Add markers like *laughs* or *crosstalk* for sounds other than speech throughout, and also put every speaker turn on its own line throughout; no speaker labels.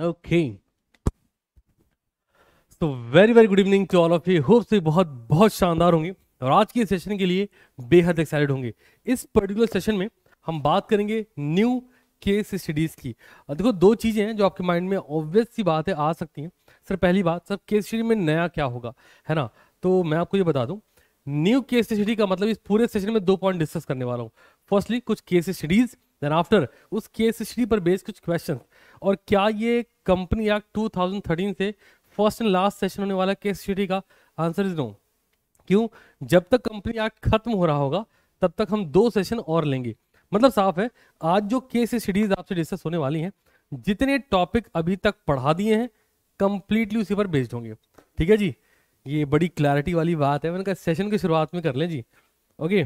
Okay so very very good evening to all of you hope से बहुत बहुत शानदार होंगे और आज के सेशन के लिए बेहद एक्साइटेड होंगे इस पर्टिकुलर सेशन में हम बात करेंगे न्यू केस स्टडीज़ की देखो दो चीज़ें हैं जो आपके माइंड में ऑब्वियस सी बात है आ सकती हैं सर पहली बात सर केस स्टडी में नया क्या होगा है ना तो मैं आपको ये बता दूं न्यू केस स्टडी का मतलब इस पूरे सेशन में दो पॉइंट डिस्कस करने वाला हूँ फर्स्टली कुछ केस स्टडीज देन आफ्टर उस केस स्टडी पर बेस्ड कुछ क्वेश्चन और क्या ये कंपनी एक्ट 2013 से फर्स्ट एंड लास्ट सेशन होने वाला केस स्टडी का आंसर इज नो क्यों जब तक कंपनी एक्ट खत्म हो रहा होगा तब तक हम दो सेशन और लेंगे मतलब साफ है आज जो केस स्टडीज आपसे डिस्कस होने वाली हैं जितने टॉपिक अभी तक पढ़ा दिए हैं कंप्लीटली उसी पर बेस्ड होंगे ठीक है जी ये बड़ी क्लैरिटी वाली बात है मैंने कहा सेशन की शुरुआत में कर लें जी ओके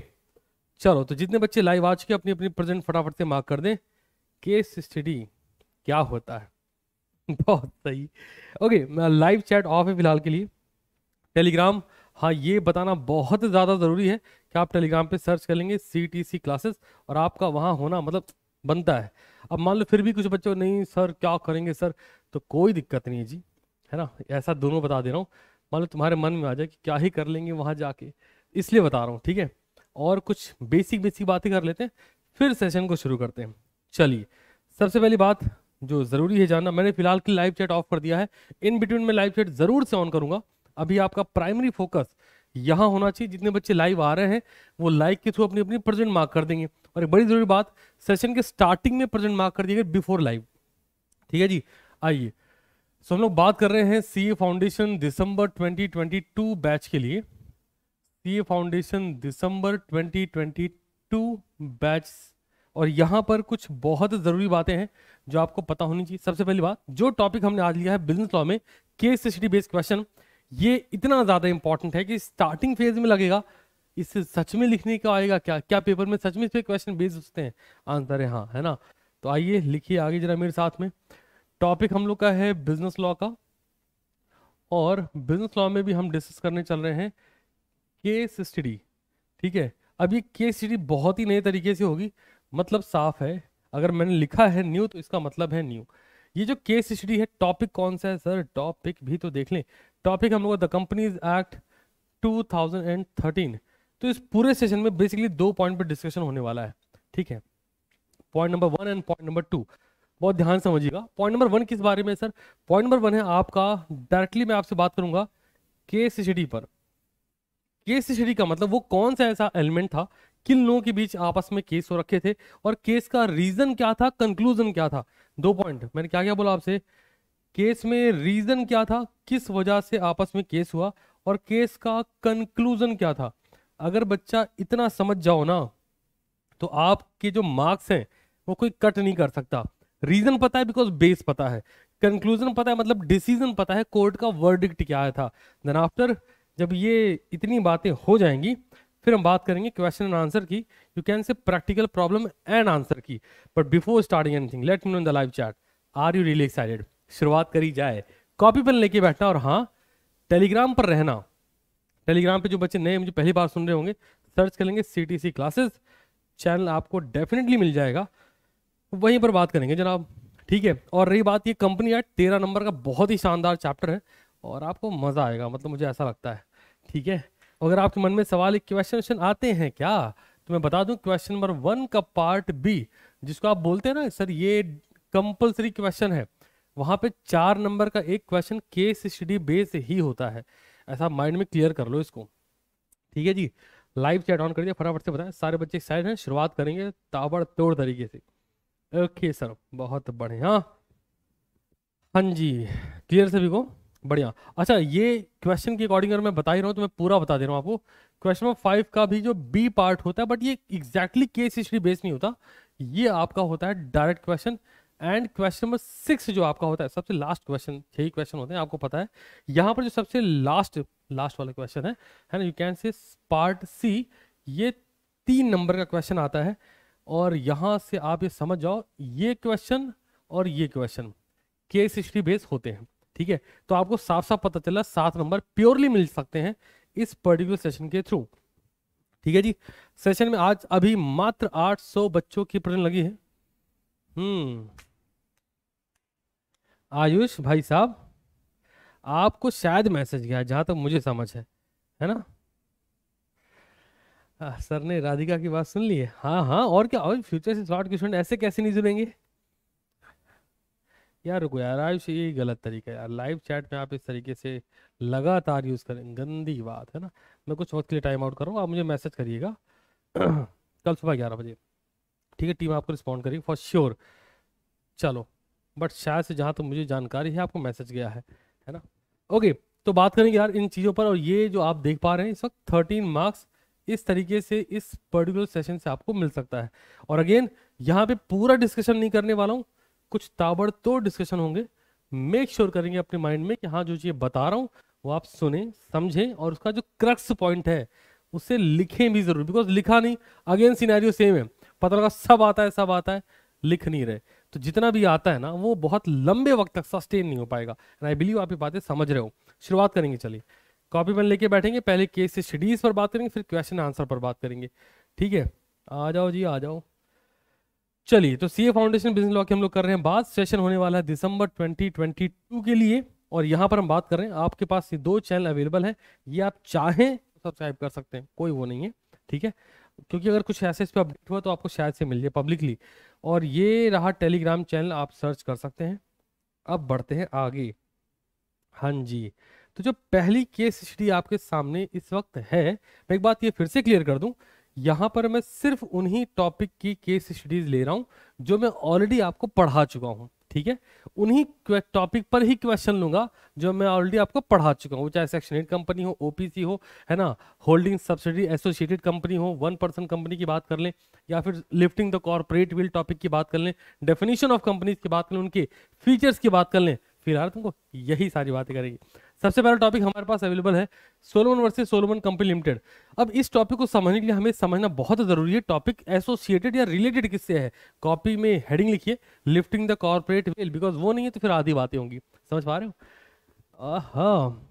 चलो तो जितने बच्चे लाइव आ चुके अपनी अपनी प्रेजेंट फटाफट से मार्क कर दें केस स्टडी क्या होता है *laughs* बहुत सही ओके लाइव चैट ऑफ है फिलहाल के लिए टेलीग्राम हाँ ये बताना बहुत ज़्यादा ज़रूरी है कि आप टेलीग्राम पे सर्च कर लेंगे सी टी सी क्लासेस और आपका वहाँ होना मतलब बनता है अब मान लो फिर भी कुछ बच्चों नहीं सर क्या करेंगे सर तो कोई दिक्कत नहीं है जी है ना ऐसा दोनों बता दे रहा हूँ मान लो तुम्हारे मन में आ जाए कि क्या ही कर लेंगे वहाँ जाके इसलिए बता रहा हूँ ठीक है और कुछ बेसिक बेसिक बातें कर लेते हैं फिर सेशन को शुरू करते हैं चलिए सबसे पहली बात जो ज़रूरी है जानना मैंने फिलहाल की लाइव चैट ऑफ कर दिया है इन बिटवीन में लाइव चैट ज़रूर से ऑन करूंगा अभी आपका प्राइमरी फोकस यहाँ होना चाहिए जितने बच्चे लाइव आ रहे हैं वो लाइक के थ्रू अपनी अपनी प्रेजेंट मार्क कर देंगे और एक बड़ी ज़रूरी बात सेशन के स्टार्टिंग में प्रेजेंट मार्क कर दिया बिफोर लाइव ठीक है जी आइए सो हम लोग बात कर रहे हैं C foundation December twenty batch के लिए C foundation December twenty batch और यहाँ पर कुछ बहुत ज़रूरी बातें हैं जो आपको पता होनी चाहिए सबसे पहली बात जो टॉपिक हमने आज लिया है बिजनेस लॉ में केस स्टडी बेस्ड क्वेश्चन ये इतना ज़्यादा इंपॉर्टेंट है कि स्टार्टिंग फेज में लगेगा इससे सच में लिखने का आएगा क्या क्या पेपर में सच में इस पर क्वेश्चन बेस होते हैं आंसर है हाँ है ना तो आइए लिखिए आगे जरा मेरे साथ में टॉपिक हम लोग का है बिजनेस लॉ का और बिजनेस लॉ में भी हम डिस्कस करने चल रहे हैं केस स्टडी ठीक है अब ये केस स्टडी बहुत ही नए तरीके से होगी मतलब साफ है अगर मैंने लिखा है न्यू तो इसका मतलब है न्यू ये जो केस स्टडी है टॉपिक कौन सा है सर टॉपिक भी तो देख लें टॉपिक हम लोग द कंपनीज एक्ट 2013 तो इस पूरे सेशन में बेसिकली दो पॉइंट पर डिस्कशन होने वाला है ठीक है point number one and point number two बहुत ध्यान समझिएगा पॉइंट नंबर वन किस बारे में सर पॉइंट नंबर वन है आपका डायरेक्टली मैं आपसे बात करूंगा केस स्टडी पर केस स्टडी का मतलब वो कौन सा ऐसा एलिमेंट था किन लोगों के बीच आपस में केस हो रखे थे और केस का रीजन क्या था कंक्लूजन क्या था दो पॉइंट मैंने क्या क्या बोला आपसे केस में रीजन क्या था किस वजह से आपस में केस हुआ और केस का कंक्लूजन क्या था अगर बच्चा इतना समझ जाओ ना तो आपके जो मार्क्स हैं वो कोई कट नहीं कर सकता रीजन पता है बिकॉज बेस पता है कंक्लूजन पता है मतलब डिसीजन पता है कोर्ट का वर्डिक्ट क्या आया था देन आफ्टर जब ये इतनी बातें हो जाएंगी फिर हम बात करेंगे क्वेश्चन एंड आंसर की you can say practical problem and answer की but before starting anything let me know in the live chat are you really excited शुरुआत करी जाए कॉपी पेन लेके बैठना और हाँ टेलीग्राम पर रहना टेलीग्राम पे जो बच्चे नए मुझे पहली बार सुन रहे होंगे सर्च करेंगे C T C classes channel आपको डेफिनेटली मिल जाएगा वहीं पर बात करेंगे जनाब ठीक है और रही बात ये कंपनी एट तेरह नंबर का बहुत ही शानदार चैप्टर है और आपको मज़ा आएगा मतलब मुझे ऐसा लगता है ठीक है अगर आपके मन में सवाल क्वेश्चन आते हैं क्या तो मैं बता दूं क्वेश्चन नंबर वन का पार्ट बी जिसको आप बोलते हैं ना सर ये कंपलसरी क्वेश्चन है वहां पे चार नंबर का एक क्वेश्चन केस स्टडी बेस ही होता है ऐसा माइंड में क्लियर कर लो इसको ठीक है जी लाइव चैट ऑन कर दिया फटाफट से बताएं सारे बच्चे एक्साइड हैं शुरुआत करेंगे ताबड़ तोड़ तरीके से ओके सर बहुत बढ़िया हाँ जी क्लियर सभी को बढ़िया अच्छा ये क्वेश्चन के अकॉर्डिंग अगर मैं बता ही रहा हूँ तो मैं पूरा बता दे रहा हूँ आपको क्वेश्चन नंबर फाइव का भी जो बी पार्ट होता है बट ये एग्जैक्टली केस हिस्ट्री बेस्ड नहीं होता ये आपका होता है direct question and question number six जो आपका होता है सबसे लास्ट क्वेश्चन छह क्वेश्चन होते हैं आपको पता है यहाँ पर जो सबसे लास्ट लास्ट वाला क्वेश्चन है है ना you can say part C ये तीन नंबर का क्वेश्चन आता है और यहाँ से आप ये समझ जाओ ये क्वेश्चन और ये क्वेश्चन केस हिस्ट्री बेस होते हैं ठीक है तो आपको साफ साफ पता चला सात नंबर प्योरली मिल सकते हैं इस पर्टिकुलर सेशन के थ्रू ठीक है जी सेशन में आज अभी मात्र 800 बच्चों की प्रेरण लगी है हम्म आयुष भाई साहब आपको शायद मैसेज गया जहां तक मुझे समझ है है ना आ, सर ने राधिका की बात सुन ली है हाँ हाँ और क्या और फ्यूचर से शॉर्ट क्वेश्चन ऐसे कैसे नहीं जुड़ेंगे यार रुको यार से ये गलत तरीका है यार लाइव चैट में आप इस तरीके से लगातार यूज़ करें गंदी बात है ना मैं कुछ वक्त के लिए टाइम आउट कर रहा हूँ आप मुझे मैसेज करिएगा *clears throat* कल सुबह ग्यारह बजे ठीक है टीम आपको रिस्पॉन्ड करेगी फॉर श्योर चलो बट शायद से जहाँ तो मुझे जानकारी है आपको मैसेज गया है है ना ओके तो बात करेंगे यार इन चीज़ों पर और ये जो आप देख पा रहे हैं इस वक्त थर्टीन मार्क्स इस तरीके से इस पर्टिकुलर सेशन से आपको मिल सकता है और अगेन यहाँ पे पूरा डिस्कशन नहीं करने वाला हूँ कुछ ताबड़तोड़ डिस्कशन होंगे मेक श्योर sure करेंगे अपने माइंड में कि हाँ जो चीज़ बता रहा हूँ वो आप सुने समझें और उसका जो क्रक्स पॉइंट है उसे लिखें भी जरूर बिकॉज लिखा नहीं अगेन सिनेरियो सेम है पता लगा सब आता है सब आता है लिख नहीं रहे तो जितना भी आता है ना वो बहुत लंबे वक्त तक सस्टेन नहीं हो पाएगा एंड आई बिलीव आप ये बातें समझ रहे हो शुरुआत करेंगे चलिए कॉपी पेन लेके बैठेंगे पहले केस स्टडीज पर बात करेंगे फिर क्वेश्चन आंसर पर बात करेंगे ठीक है आ जाओ जी आ जाओ चलिए तो सीए फाउंडेशन बिजनेस लॉ की हम लोग कर रहे हैं बात सेशन होने वाला है दिसंबर 2022 के लिए और यहाँ पर हम बात कर रहे हैं आपके पास ये दो चैनल अवेलेबल हैं ये आप चाहें तो सब्सक्राइब कर सकते हैं कोई वो नहीं है ठीक है क्योंकि अगर कुछ ऐसे इस पर अपडेट हुआ तो आपको शायद से मिल जाए पब्लिकली और ये रहा टेलीग्राम चैनल आप सर्च कर सकते हैं अब बढ़ते हैं आगे हाँ जी तो जो पहली केस स्टडी आपके सामने इस वक्त है मैं एक बात ये फिर से क्लियर कर दूँ यहाँ पर मैं सिर्फ उन्हीं टॉपिक की केस स्टडीज ले रहा हूँ जो मैं ऑलरेडी आपको पढ़ा चुका हूँ ठीक है उन्हीं टॉपिक पर ही क्वेश्चन लूंगा जो मैं ऑलरेडी आपको पढ़ा चुका हूँ चाहे सेक्शन एट कंपनी हो ओपीसी हो है ना होल्डिंग सब्सिडी एसोसिएटेड कंपनी हो वन पर्सन कंपनी की बात कर लें या फिर lifting the corporate veil topic की बात कर लें डेफिनेशन ऑफ कंपनीज की बात कर लें उनके फीचर्स की बात कर लें फिलहाल तुमको यही सारी बातें करेगी सबसे पहला टॉपिक हमारे पास अवेलेबल है Solomon versus Solomon company limited अब इस टॉपिक को समझने के लिए हमें समझना बहुत जरूरी है टॉपिक एसोसिएटेड या रिलेटेड किससे है कॉपी में हेडिंग लिखिए lifting the corporate veil because वो नहीं है तो फिर आधी बातें होंगी समझ पा रहे हो हाँ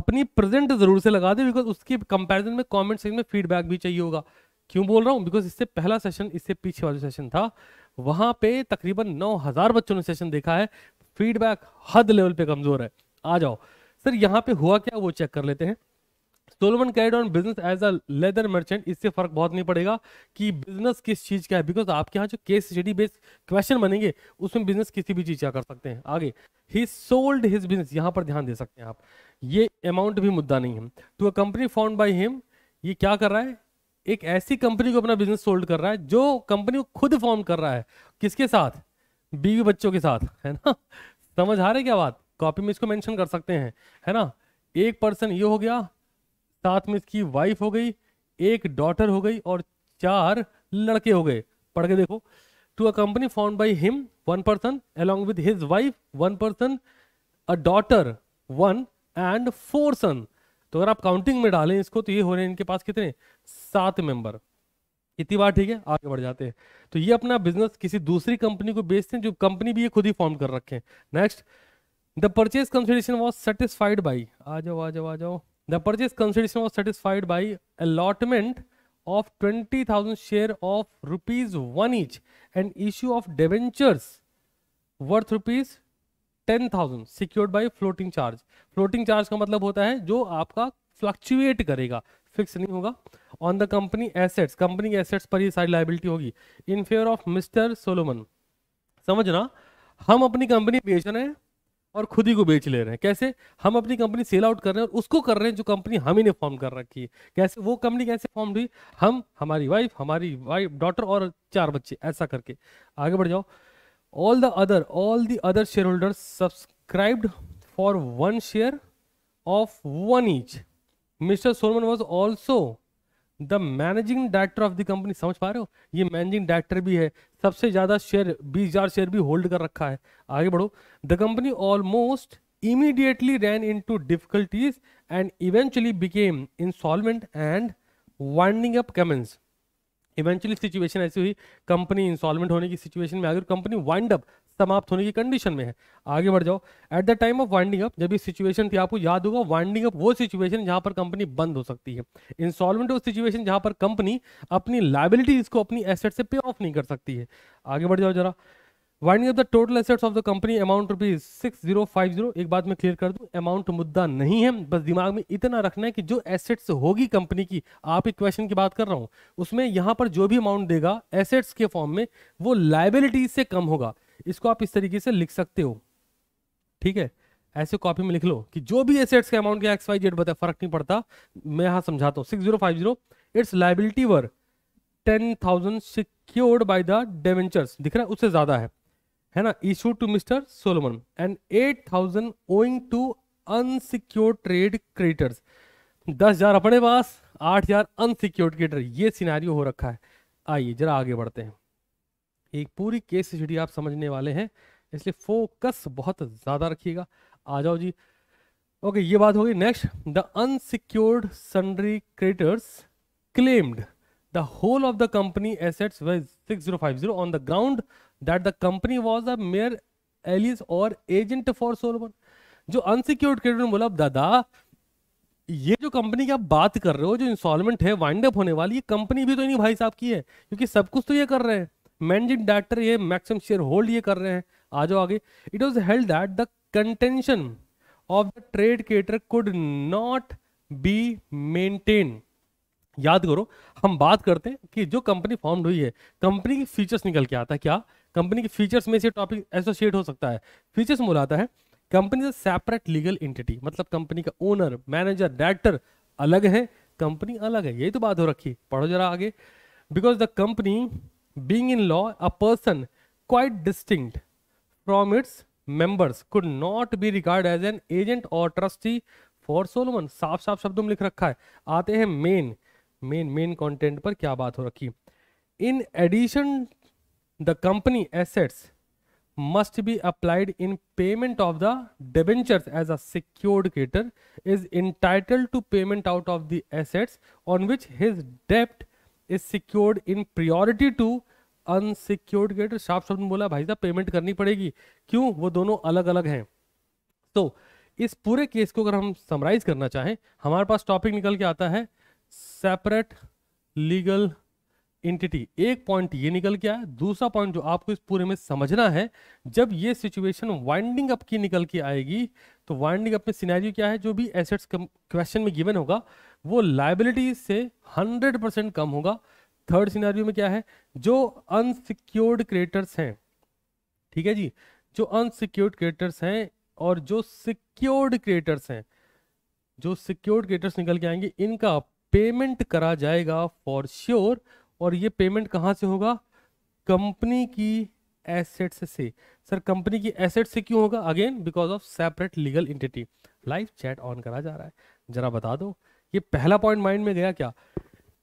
अपनी प्रेजेंट जरूर से लगा दें बिकॉज उसके कंपेरिजन में कॉमेंट सेक्शन में फीडबैक भी चाहिए होगा क्यों बोल रहा हूँ बिकॉज इससे पहला सेशन इससे पीछे वाला सेशन था वहां पे तकरीबन 9000 बच्चों ने सेशन देखा है फीडबैक हद लेवल पे कमजोर है आ जाओ सर यहाँ पे हुआ क्या वो चेक कर लेते हैं Solomon carried on business as a leather merchant इससे फर्क बहुत नहीं पड़ेगा कि बिजनेस किस चीज का है बिकॉज आपके यहाँ जो केस स्टडी बेस्ड क्वेश्चन बनेंगे उसमें बिजनेस किसी भी चीज का कर सकते हैं आगे ही सोल्ड हिज बिजनेस यहाँ पर ध्यान दे सकते हैं आप ये अमाउंट भी मुद्दा नहीं है to a company found by him ये क्या कर रहा है एक ऐसी कंपनी को अपना बिजनेस सोल्ड कर रहा है जो कंपनी को खुद फॉर्म कर रहा है किसके साथ बीवी बच्चों के साथ है ना *laughs* समझ आ रहे क्या बात कॉपी में इसको मेंशन कर सकते हैं है ना एक पर्सन ये हो गया साथ में इसकी वाइफ हो गई एक डॉटर हो गई और चार लड़के हो गए पढ़ के देखो to a company found by him one person along with his wife one person a daughter one and four son तो अगर आप काउंटिंग में डालें इसको तो ये हो रहे हैं इनके पास कितने सात मेंबर इतनी बार ठीक है आगे बढ़ जाते हैं तो ये अपना बिजनेस किसी दूसरी कंपनी को बेचते हैं जो कंपनी भी ये खुद ही फॉर्म कर रखे हैं next the purchase consideration was satisfied by आ जाओ आ जाओ आ जाओ the purchase consideration was satisfied by allotment of twenty thousand share of rupees one each and issue of debentures worth rupees ten thousand secured by floating charge floating charge का मतलब होता है जो आपका फ्लक्चुएट करेगा फिक्स नहीं होगा on the company assets company assets पर ये सारी लाइबिलिटी होगी in favour of mister Solomon समझना हम अपनी कंपनी बेच रहे हैं और खुद ही को बेच ले रहे हैं कैसे हम अपनी कंपनी सेल आउट कर रहे हैं और उसको कर रहे हैं जो कंपनी हम ही ने फॉर्म कर रखी है कैसे वो कंपनी कैसे फॉर्म हुई हम हमारी वाइफ हमारी वाइफ डॉटर और चार बच्चे ऐसा करके आगे बढ़ जाओ all the other all the other share holder subscribed for one share of one each mister Solomon was also the managing director of the company समझ पा रहे हो ये मैनेजिंग डायरेक्टर भी है सबसे ज़्यादा शेयर बीस हज़ार शेयर भी होल्ड कर रखा है आगे बढ़ो the company almost immediately ran into difficulties and eventually became insolvent and winding up commence eventually situation ऐसी हुई कंपनी इंस्टॉलमेंट होने की सिचुएशन में आ गई कंपनी वाइंड अप समाप्त होने की कंडीशन में है आगे बढ़ जाओ at the time of winding up जब ये सिचुएशन थी आपको याद होगा वाइंडिंग अप वो सिचुएशन जहां पर कंपनी बंद हो सकती है इंस्टॉलमेंट वो सिचुएशन जहां पर कंपनी अपनी लाइबिलिटीज को अपनी एसेट से पे ऑफ नहीं कर सकती है आगे बढ़ जाओ जरा winding up the total assets of the company amount rupees six zero five zero एक बात मैं क्लियर कर दूं अमाउंट मुद्दा नहीं है बस दिमाग में इतना रखना है कि जो एसेट्स होगी कंपनी की आप एक क्वेश्चन की बात कर रहा हूं उसमें यहां पर जो भी अमाउंट देगा एसेट्स के फॉर्म में वो लाइबिलिटीज से कम होगा इसको आप इस तरीके से लिख सकते हो ठीक है ऐसे कॉपी में लिख लो कि जो भी एसेट्स का अमाउंट एक्स वाई जेड बताए फर्क नहीं पड़ता मैं यहां समझाता हूँ six zero five zero its liability were ten thousand secured by the debentures दिख रहा है उससे ज्यादा है है ना issue to mister Solomon and eight thousand owing to unsecured trade creditors दस हजार अपने पास आठ हजार अनसिक्योर्ड क्रेडिटर ये सिनारियो हो रखा है आइए जरा आगे बढ़ते हैं एक पूरी केस स्टडी आप समझने वाले हैं इसलिए फोकस बहुत ज़्यादा रखिएगा आ जाओ जी ओके ये बात होगी next the unsecured sundry creditors claimed the whole of the company assets six zero five zero on the ground that the company was a mere alias or agent for Solomon जो unsecured creditor बोला दादा ये जो company की आप बात कर रहे हो जो इंस्टॉलमेंट है वाइंड अप होने वाली ये कंपनी भी तो नहीं भाई साहब की है क्योंकि सब कुछ तो ये कर रहे हैं मैनेजिंग डायरेक्टर ये मैक्सिमम शेयर होल्ड ये कर रहे हैं आ जाओ आगे it was held that the contention of the trade creditors could not be maintain याद करो हम बात करते हैं कि जो कंपनी फॉर्म्ड हुई है कंपनी की फीचर्स निकल के आता है क्या कंपनी के फीचर्स में से टॉपिक एसोसिएट हो सकता है फीचर्स में आता है कंपनी सेपरेट लीगल एंटिटी मतलब कंपनी का ओनर मैनेजर डायरेक्टर अलग है कंपनी अलग है यही तो बात हो रखी पढ़ो जरा आगे because the company being in law, a person quite distinct from its members could not be regarded as an agent or trustee for Solomon. साफ साफ शब्दों में लिख रखा है आते हैं मेन मेन मेन कंटेंट पर क्या बात हो रखी in addition the company assets must be applied in payment of the debentures as a secured creditor is entitled to payment out of the assets on which his debt is secured in priority to unsecured creditor साफ शब्द में बोला भाई साहब payment करनी पड़ेगी क्यों वो दोनों अलग अलग हैं तो इस पूरे केस को अगर हम समराइज करना चाहें हमारे पास टॉपिक निकल के आता है सेपरेट लीगल इंटिटी एक पॉइंट ये निकल के आया दूसरा पॉइंट जो आपको इस पूरे में समझना है जब ये सिचुएशन वाइंडिंग अप की निकल के आएगी तो वाइंडिंग अप में सिनेरियो क्या है जो भी एसेट्स क्वेश्चन में गिवन होगा वो लाइबिलिटी से 100 परसेंट कम होगा थर्ड सिनेरियो में क्या है जो अनसिक्योर्ड क्रिएटर्स हैं ठीक है जी जो अनसिक्योर्ड क्रिएटर्स हैं और जो सिक्योर्ड क्रिएटर्स हैं जो सिक्योर्ड क्रिएटर्स निकल के आएंगे इनका पेमेंट करा जाएगा फॉर श्योर sure, और ये पेमेंट कहाँ से होगा कंपनी की एसेट्स से सर कंपनी की एसेट से क्यों होगा again because of separate legal entity live chat on करा जा रहा है जरा बता दो ये पहला पॉइंट माइंड में गया क्या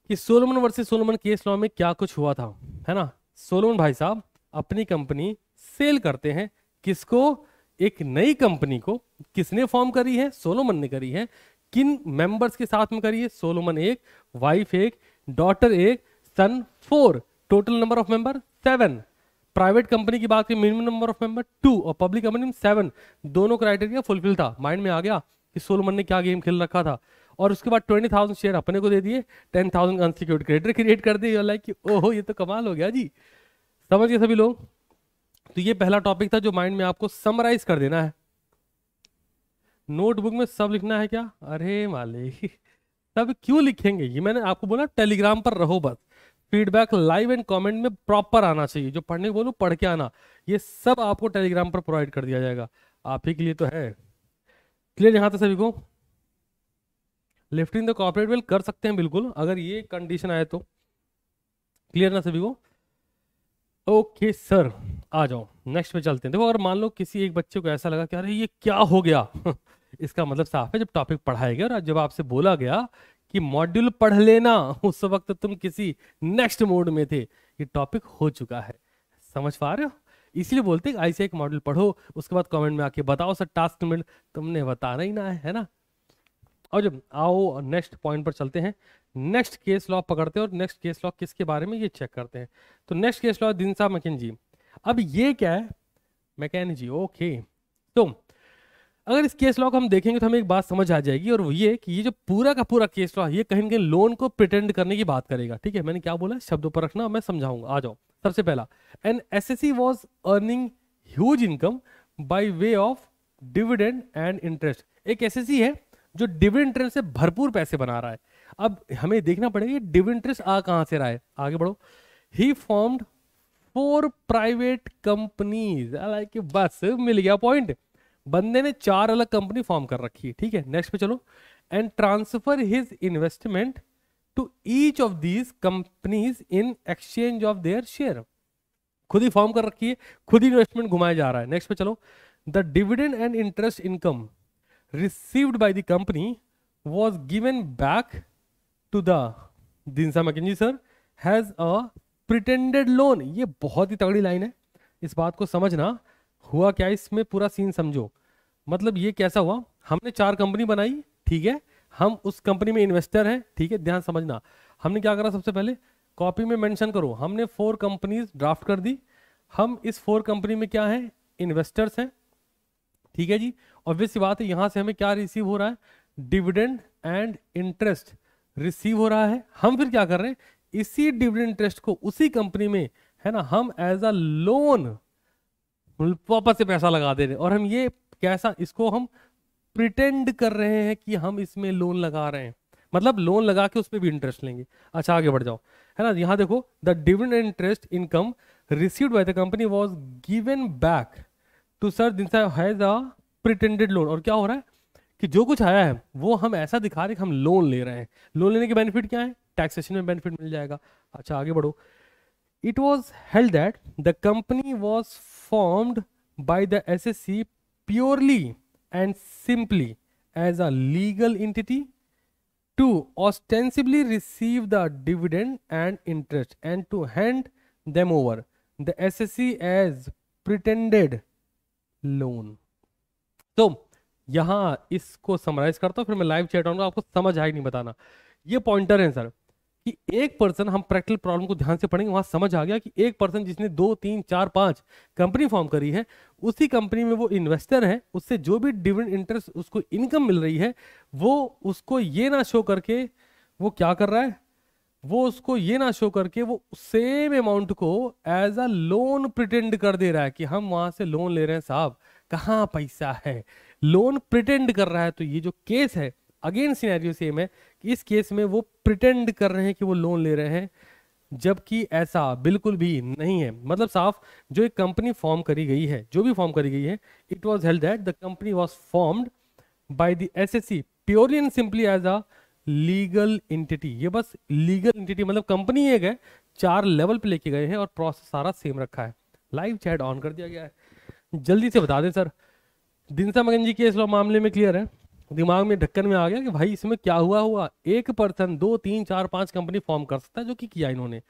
कि Solomon versus Solomon case law में क्या कुछ हुआ था है ना सोलोमन भाई साहब अपनी कंपनी सेल करते हैं किसको एक नई कंपनी को किसने फॉर्म करी है सोलोमन ने करी है किन मेंबर्स के साथ में करी है सोलोमन एक वाइफ एक डॉटर एक son four total number of member seven private company की बात करें minimum number of member two और पब्लिक कंपनी में सेवन दोनों क्राइटेरिया फुलफिल था माइंड में आ गया कि सोलोमन ने क्या गेम खेल रखा था और उसके बाद ट्वेंटी थाउजेंड शेयर अपने को दे दिए ten thousand unsecured creditor create कर दिए लाइक ओहो ये तो कमाल हो गया जी समझ गए सभी लोग तो ये पहला टॉपिक था जो माइंड में आपको समराइज कर देना है नोटबुक में सब लिखना है क्या अरे माले सब क्यों लिखेंगे ये मैंने आपको बोला टेलीग्राम पर रहो बस फीडबैक लाइव एंड कमेंट में प्रॉपर आना चाहिए जो पढ़ने को बोलूँ पढ़ के आना ये सब आपको टेलीग्राम पर प्रोवाइड कर दिया जाएगा आप ही के लिए तो है क्लियर यहाँ तक सभी को lifting the corporate veil कर सकते हैं बिल्कुल अगर ये कंडीशन आए तो क्लियर ना सभी को ओके सर आ जाओ नेक्स्ट पे चलते हैं देखो अगर मान लो किसी एक बच्चे को ऐसा लगा कि अरे ये क्या हो गया *laughs* इसका मतलब साफ है जब टॉपिक पढ़ाया गया और जब आपसे बोला गया कि मॉड्यूल पढ़ लेना उस वक्त तुम किसी नेक्स्ट मोड में थे ये टॉपिक हो चुका है समझ पा रहे हो इसलिए बोलते हैं आई से एक मॉडल पढ़ो उसके बाद कमेंट में आके बताओ सर टास्क में तुमने बताना ही ना है ना और जब आओ नेक्स्ट पॉइंट पर चलते हैं नेक्स्ट केस लॉ पकड़ते हैं और नेक्स्ट केस लॉ किसके बारे में ये चेक करते हैं तो next case law Dinshaw ji अब ये क्या है जी ओके तो अगर इस केस लॉ को हम देखेंगे तो हमें एक बात समझ आ जाएगी और वो ये कि ये जो पूरा का पूरा केस लॉ ये कहीं ना कहीं लोन को प्रिटेंड करने की बात करेगा ठीक है मैंने क्या बोला शब्दों पर रखना मैं समझाऊंगा आ जाओ सबसे पहला an assessee was earning huge income by way of dividend and interest एक एस एस सी है जो डिविडेंड इंटरेस्ट से भरपूर पैसे बना रहा है अब हमें देखना पड़ेगा ये डिविडेंड इंटरेस्ट आ कहाँ से रहा है आगे बढ़ो he formed four private companies like बस मिल गया पॉइंट बंदे ने चार अलग कंपनी फॉर्म कर रखी है ठीक है नेक्स्ट पे चलो and transfer his investment to each of these companies in exchange of their share खुद ही फॉर्म कर रखी है खुद ही इन्वेस्टमेंट घुमाया जा रहा है नेक्स्ट पे चलो the dividend and interest income received by the company was given back to the Dinshaw Maneckjee sir has a pretended loan ये बहुत ही तगड़ी लाइन है इस बात को समझना हुआ क्या इसमें पूरा सीन समझो मतलब ये कैसा हुआ हमने चार कंपनी बनाई ठीक है हम उस कंपनी में इन्वेस्टर हैं ठीक है ध्यान समझना हमने क्या करा सबसे पहले कॉपी में मेंशन करो हमने फोर कंपनीज ड्राफ्ट कर दी हम इस फोर कंपनी में क्या है इन्वेस्टर्स हैं ठीक है जी ऑब्वियस बात है यहाँ से हमें क्या रिसीव हो रहा है डिविडेंड एंड इंटरेस्ट रिसीव हो रहा है हम फिर क्या कर रहे हैं इसी डिविडेंड इंटरेस्ट को उसी कंपनी में है ना हम एज अ लोन वापस से पैसा लगा दे रहे हैं और हम ये कैसा इसको हम प्रिटेंड कर रहे हैं कि हम इसमें लोन लगा रहे हैं मतलब लोन लगा के उस पर भी इंटरेस्ट लेंगे अच्छा आगे बढ़ जाओ है ना यहां देखो the dividend interest income received by the company was given back to तो sir Dinshaw has a pretended loan और क्या हो रहा है कि जो कुछ आया है वो हम ऐसा दिखा रहे कि हम लोन ले रहे हैं लोन लेने के बेनिफिट क्या है टैक्सेशन में बेनिफिट मिल जाएगा अच्छा आगे बढ़ो it was held that the company was formed by the assessee purely and simply as a legal entity to the dividend and interest and to hand them over the assessee as pretended loan तो यहां इसको summarise करता हूं फिर मैं live chat आऊंगा आपको समझ आए नहीं बताना ये पॉइंटर है सर कि एक पर्सन हम प्रैक्टिकल प्रॉब्लम को ध्यान से पढ़ेंगे वहां समझ आ गया कि एक पर्सन जिसने दो तीन चार पांच कंपनी फॉर्म करी है उसी कंपनी में वो इन्वेस्टर है उससे जो भी डिविडेंड इंटरेस्ट उसको इनकम मिल रही है वो उसको ये ना शो करके वो क्या कर रहा है वो उसको ये ना शो करके वो सेम अमाउंट को एज अ लोन प्रिटेंड कर दे रहा है कि हम वहां से लोन ले रहे हैं साहब कहाँ पैसा है लोन प्रिटेंड कर रहा है तो ये जो केस है अगेन सिनेरियो सेम है कि इस केस में वो प्रिटेंड कर रहे हैं कि वो लोन ले रहे हैं जबकि ऐसा बिल्कुल भी नहीं है मतलब साफ जो एक कंपनी फॉर्म करी गई है जो भी फॉर्म करी गई है it was held that the company was formed by the assessee purely and simply as a legal entity ये बस लीगल इंटिटी मतलब कंपनी एक है चार लेवल पे लेके गए हैं और प्रोसेस सारा सेम रखा है लाइव चैट ऑन कर दिया गया है जल्दी से बता दें सर दिनसा मगन जी के इस मामले में क्लियर है दिमाग में ढक्कन में आ गया कि भाई इसमें क्या हुआ हुआ एक पर्सन दो तीन चार पांच कंपनी फॉर्म कर सकता है जो कि किया इन्होंने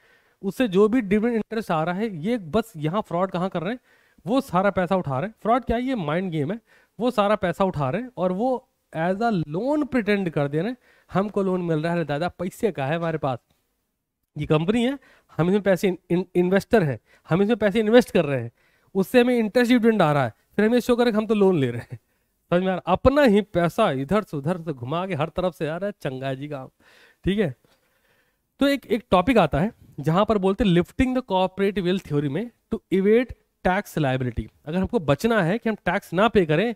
उससे जो भी डिविडेंड इंटरेस्ट आ रहा है ये बस यहाँ फ्रॉड कहाँ कर रहे हैं वो सारा पैसा उठा रहे हैं फ्रॉड क्या है ये माइंड गेम है वो सारा पैसा उठा रहे हैं और वो एज अ लोन प्रिटेंड कर दे रहे हमको लोन मिल रहा है दादा पैसे का है हमारे पास ये कंपनी है हम इसमें पैसे इन, इन, इन्वेस्टर हैं हम इसमें पैसे इन्वेस्ट कर रहे हैं उससे हमें इंटरेस्ट डिविडेंड आ रहा है फिर हमें शो करें हम तो लोन ले रहे हैं समझ में आ रहा अपना ही पैसा इधर से उधर से घुमा के हर तरफ से आ रहा है चंगा जी का ठीक है तो एक एक टॉपिक आता है जहां पर बोलते lifting the corporate veil theory में टू इवेट टैक्स लाइबिलिटी अगर हमको बचना है कि हम टैक्स ना पे करें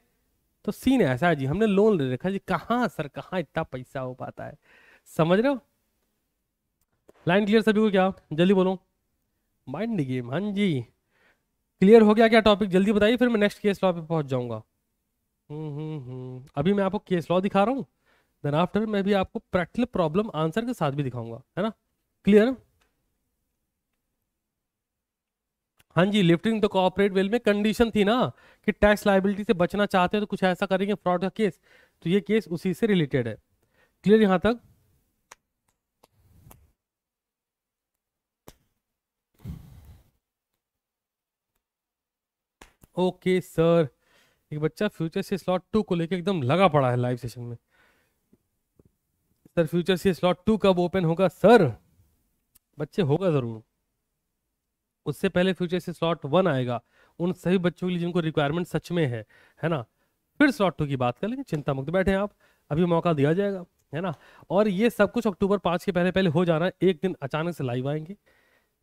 तो सीन ऐसा है जी हमने लोन ले रखा जी कहाँ सर कहाँ इतना पैसा हो पाता है समझ रहे हो लाइन क्लियर सभी को क्या जल्दी बोलो माइंड गेम हाँ जी क्लियर हो गया क्या टॉपिक जल्दी बताइए फिर मैं नेक्स्ट केस लॉ पे पहुंच जाऊंगा हम्म, हम्म, हम्म। अभी मैं आपको केस लॉ दिखा रहा हूँ देन आफ्टर मैं भी आपको प्रैक्टिकल प्रॉब्लम आंसर के साथ भी दिखाऊंगा है ना क्लियर हाँ जी लिफ्टिंग द कॉपरेट वेल में कंडीशन थी ना कि टैक्स लाइबिलिटी से बचना चाहते हैं तो कुछ ऐसा करेंगे फ्रॉड का केस तो ये केस उसी से रिलेटेड है क्लियर यहां तक ओके सर एक बच्चा फ्यूचर से स्लॉट टू को लेकर एकदम लगा पड़ा है लाइव सेशन में सर फ्यूचर से स्लॉट टू कब ओपन होगा सर बच्चे होगा जरूर उससे पहले फ्यूचर से स्लॉट वन आएगा उन सभी बच्चों के लिए जिनको रिक्वायरमेंट सच में है है ना फिर स्लॉट टू की बात कर लेंगे चिंता मुक्त बैठे आप अभी मौका दिया जाएगा है ना और ये सब कुछ अक्टूबर पाँच के पहले पहले हो जाना एक दिन अचानक से लाइव आएंगे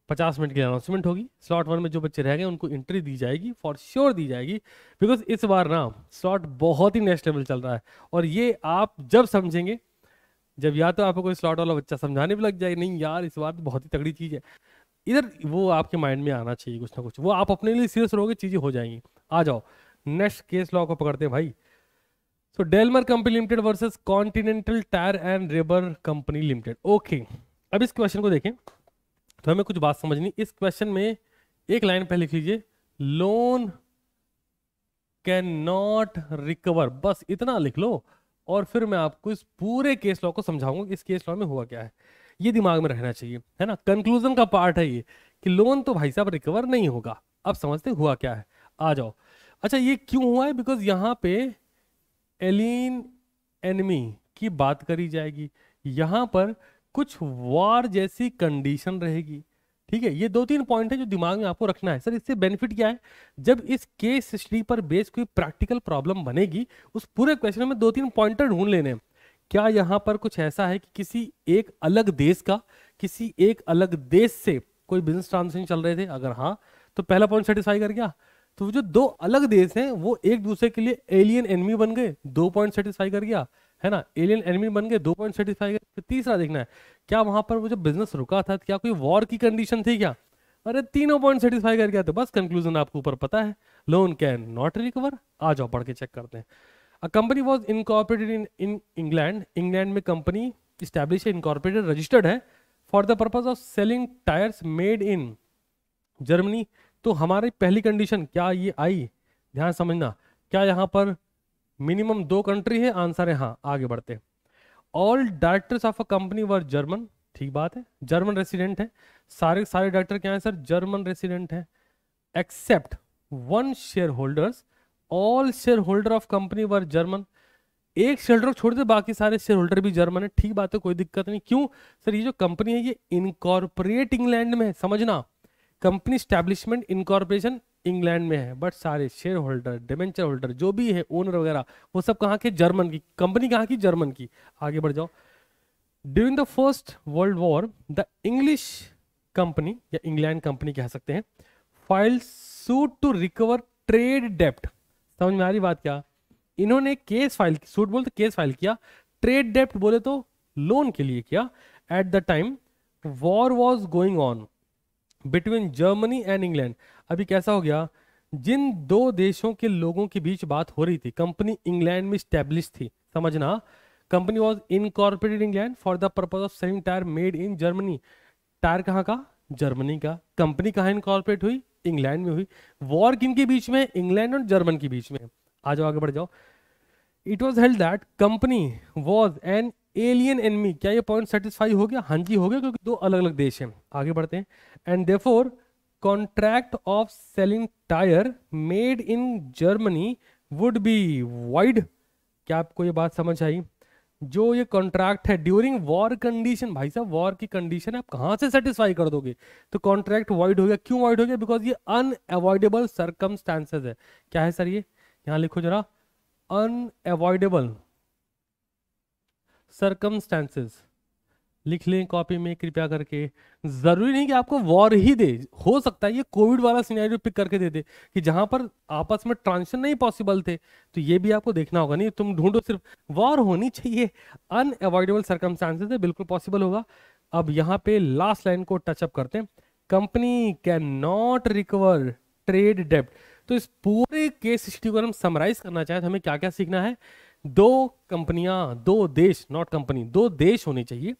पचास मिनट की अनाउंसमेंट होगी स्लॉट वन में जो बच्चे रह गए उनको एंट्री दी जाएगी फॉर श्योर दी जाएगी बिकॉज इस बार ना स्लॉट बहुत ही नेक्स्ट लेवल चल रहा है और ये आप जब समझेंगे जब या तो आपको कोई स्लॉट वाला बच्चा समझाने भी लग जाए नहीं यार इस बार तो बहुत ही तगड़ी चीज़ है इधर वो आपके माइंड में आना चाहिए कुछ ना कुछ वो आप अपने लिए सीरियस रहोगे चीज़ें हो जाएंगी आ जाओ नेक्स्ट केस लॉ को पकड़ते हैं भाई so Daimler company limited versus Continental tyre and rubber company limited okay अब इस क्वेश्चन को देखें तो हमें कुछ बात समझनी इस क्वेश्चन में एक लाइन पहले लिख लीजिए लोन कैन नॉट रिकवर बस इतना लिख लो और फिर मैं आपको इस पूरे केस लॉ को समझाऊंगा कि इस केस लॉ में हुआ क्या है ये दिमाग में रहना चाहिए है ना कंक्लूजन का पार्ट है ये कि लोन तो भाई साहब रिकवर नहीं होगा अब समझते हुआ क्या है आ जाओ अच्छा ये क्यों हुआ है बिकॉज यहाँ पे एलिन एनमी की बात करी जाएगी यहाँ पर कुछ वार जैसी कंडीशन रहेगी ठीक है ये दो तीन पॉइंट है जो दिमाग में आपको रखना है सर इससे बेनिफिट क्या है जब इस केस स्टडी पर बेस्ड कोई प्रैक्टिकल प्रॉब्लम बनेगी उस पूरे क्वेश्चन में दो तीन पॉइंटर ढूंढ लेने हैं क्या यहाँ पर कुछ ऐसा है कि किसी एक अलग देश का किसी एक अलग देश से कोई बिजनेस ट्रांजेक्शन चल रहे थे अगर हाँ तो पहला पॉइंट सेटिस्फाई कर गया तो जो दो अलग देश हैं वो एक दूसरे के लिए एलियन एनमी बन गए दो पॉइंट सेटिस्फाई कर गया है ना एलियन एनमी बन गए दो पॉइंट सेटिस्फाई कर तीसरा देखना है क्या वहां पर वो जो बिजनेस रुका था क्या कोई वॉर की कंडीशन थी क्या अरे तीनों पॉइंट सेटिस्फाई कर गया तो बस कंक्लूजन आपको ऊपर पता है लोन कैन नॉट रिकवर आ जाओ पढ़ के चेक करते हैं a company was incorporated in in England England में कंपनी स्टैब्लिश इनकॉर्पोरेटेड रजिस्टर्ड है for the purpose of selling tyres made in Germany तो हमारी पहली कंडीशन क्या ये आई ध्यान समझना क्या यहाँ पर मिनिमम दो कंट्री है आंसर है हाँ आगे बढ़ते all directors of a company were German ठीक बात है जर्मन रेसिडेंट है सारे सारे डायरेक्टर क्या है सर जर्मन रेसिडेंट है except one share holders all share holder of company were German एक शेयर होल्डर छोड़ दे बाकी सारे शेयर होल्डर भी जर्मन है ठीक बात है कोई दिक्कत नहीं क्यों सर ये जो कंपनी है ये इनकॉर्पोरेट इंग्लैंड में है समझना कंपनी स्टैब्लिशमेंट इनकॉर्पोरेशन इंग्लैंड में है बट सारे शेयर होल्डर डिवेंचर होल्डर जो भी है ओनर वगैरह वो सब कहाँ के जर्मन की कंपनी कहाँ की जर्मन की आगे बढ़ जाओ during the first world war the English company या इंग्लैंड कंपनी कह सकते हैं file suit to recover trade डेप्ट समझ में आ रही बात क्या इन्होंने केस फाइल सूट बोल तो केस फाइल किया ट्रेड डेप्ट बोले तो लोन तो के लिए किया at the time war was going on between Germany and England अभी कैसा हो गया जिन दो देशों के लोगों के बीच बात हो रही थी कंपनी इंग्लैंड में स्टैब्लिश थी समझना company was incorporated England for the purpose of selling tyre made in Germany tyre कहाँ का जर्मनी का कंपनी कहाँ इनकॉर्पोरेट हुई इंग्लैंड में हुई वॉर किन के बीच में इंग्लैंड और जर्मन के बीच में आ जाओ आगे बढ़ जाओ it was held that company was an alien enemy क्या ये पॉइंट सेटिस्फाई हो गया हाँ जी हो गया क्योंकि दो अलग अलग देश हैं आगे बढ़ते हैं and for contract of selling tyre made in Germany would be void क्या आपको ये बात समझ आई जो ये कॉन्ट्रैक्ट है ड्यूरिंग वॉर कंडीशन भाई साहब वॉर की कंडीशन आप कहाँ से सेटिस्फाई कर दोगे तो कॉन्ट्रैक्ट वाइड हो गया क्यों वाइड हो गया बिकॉज ये अनएवॉइडेबल सर्कमस्टांसेज है क्या है सर ये यहाँ लिखो जरा अनएवॉइडेबल सर्कमस्टांसेस लिख लें कॉपी में कृपया करके ज़रूरी नहीं कि आपको वॉर ही दे हो सकता है ये कोविड वाला सिनेरियो पिक करके दे दे कि जहां पर आपस में ट्रांसफर नहीं पॉसिबल थे तो ये भी आपको देखना होगा नहीं तुम ढूंढो सिर्फ वॉर होनी चाहिए अनएवॉइडेबल सर्कमस्टांसेस है बिल्कुल पॉसिबल होगा अब यहाँ पे लास्ट लाइन को टचअप करते हैं company can not recover trade डेप्ट तो इस पूरे केस स्टडी को हम समराइज करना चाहें तो हमें क्या क्या सीखना है दो कंपनियां दो देश नॉट कंपनी दो देश होने चाहिए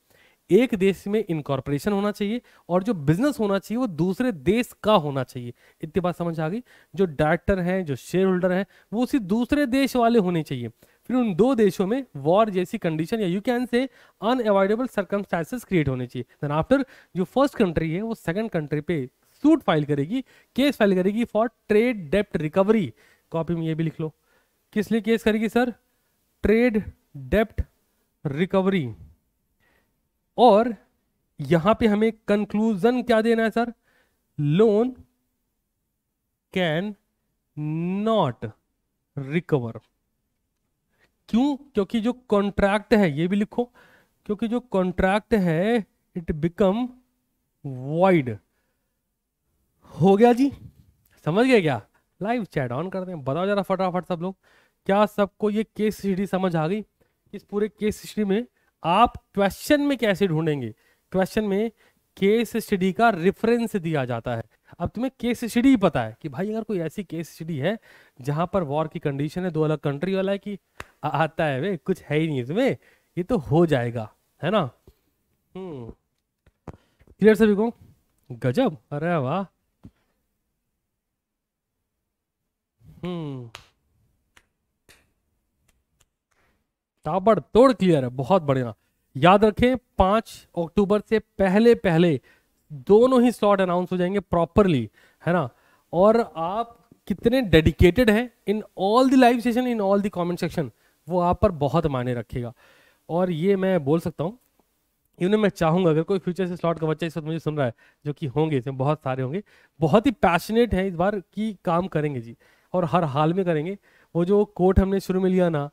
एक देश में इनकॉर्पोरेशन होना चाहिए और जो बिजनेस होना चाहिए वो दूसरे देश का होना चाहिए इतनी बात समझ आ गई जो डायरेक्टर हैं जो शेयर होल्डर हैं वो उसी दूसरे देश वाले होने चाहिए फिर उन दो देशों में वॉर जैसी कंडीशन या you can say unavoidable circumstances create होने चाहिए देन आफ्टर जो फर्स्ट कंट्री है वो सेकेंड कंट्री पे सूट फाइल करेगी केस फाइल करेगी फॉर ट्रेड डेप्ट रिकवरी कॉपी में ये भी लिख लो किस लिए केस करेगी सर ट्रेड डेप्ट रिकवरी और यहां पे हमें कंक्लूजन क्या देना है sir loan can not recover क्यों क्योंकि जो कॉन्ट्रैक्ट है ये भी लिखो क्योंकि जो कॉन्ट्रैक्ट है इट बिकम वाइड हो गया जी समझ गए क्या लाइव चैट ऑन करते हैं बताओ जरा फटाफट सब लोग क्या सबको ये केस हिस्ट्री समझ आ गई इस पूरे केस हिस्ट्री में आप क्वेश्चन में कैसे ढूंढेंगे क्वेश्चन में केस स्टडी का रेफरेंस दिया जाता है अब तुम्हें केस स्टडी पता है कि भाई अगर कोई ऐसी केस स्टडी है जहां पर वॉर की कंडीशन है दो अलग कंट्री वाला है कि आता है वे कुछ है ही नहीं इसमें ये तो हो जाएगा है ना हम्म क्लियर सभी को गजब अरे वाह हम्म ताबड़तोड़ क्लियर है बहुत बढ़िया याद रखें पांच अक्टूबर से पहले पहले दोनों ही स्लॉट अनाउंस हो जाएंगे प्रॉपरली है ना और आप कितने डेडिकेटेड हैं in all the live session in all the comment section वो आप पर बहुत मायने रखेगा और ये मैं बोल सकता हूँ इन्हें मैं चाहूँगा अगर कोई फ्यूचर से स्लॉट का बच्चा इस वक्त मुझे सुन रहा है जो कि होंगे इसमें बहुत सारे होंगे बहुत ही पैशनेट हैं इस बार कि काम करेंगे जी और हर हाल में करेंगे वो जो कोट हमने शुरू में लिया ना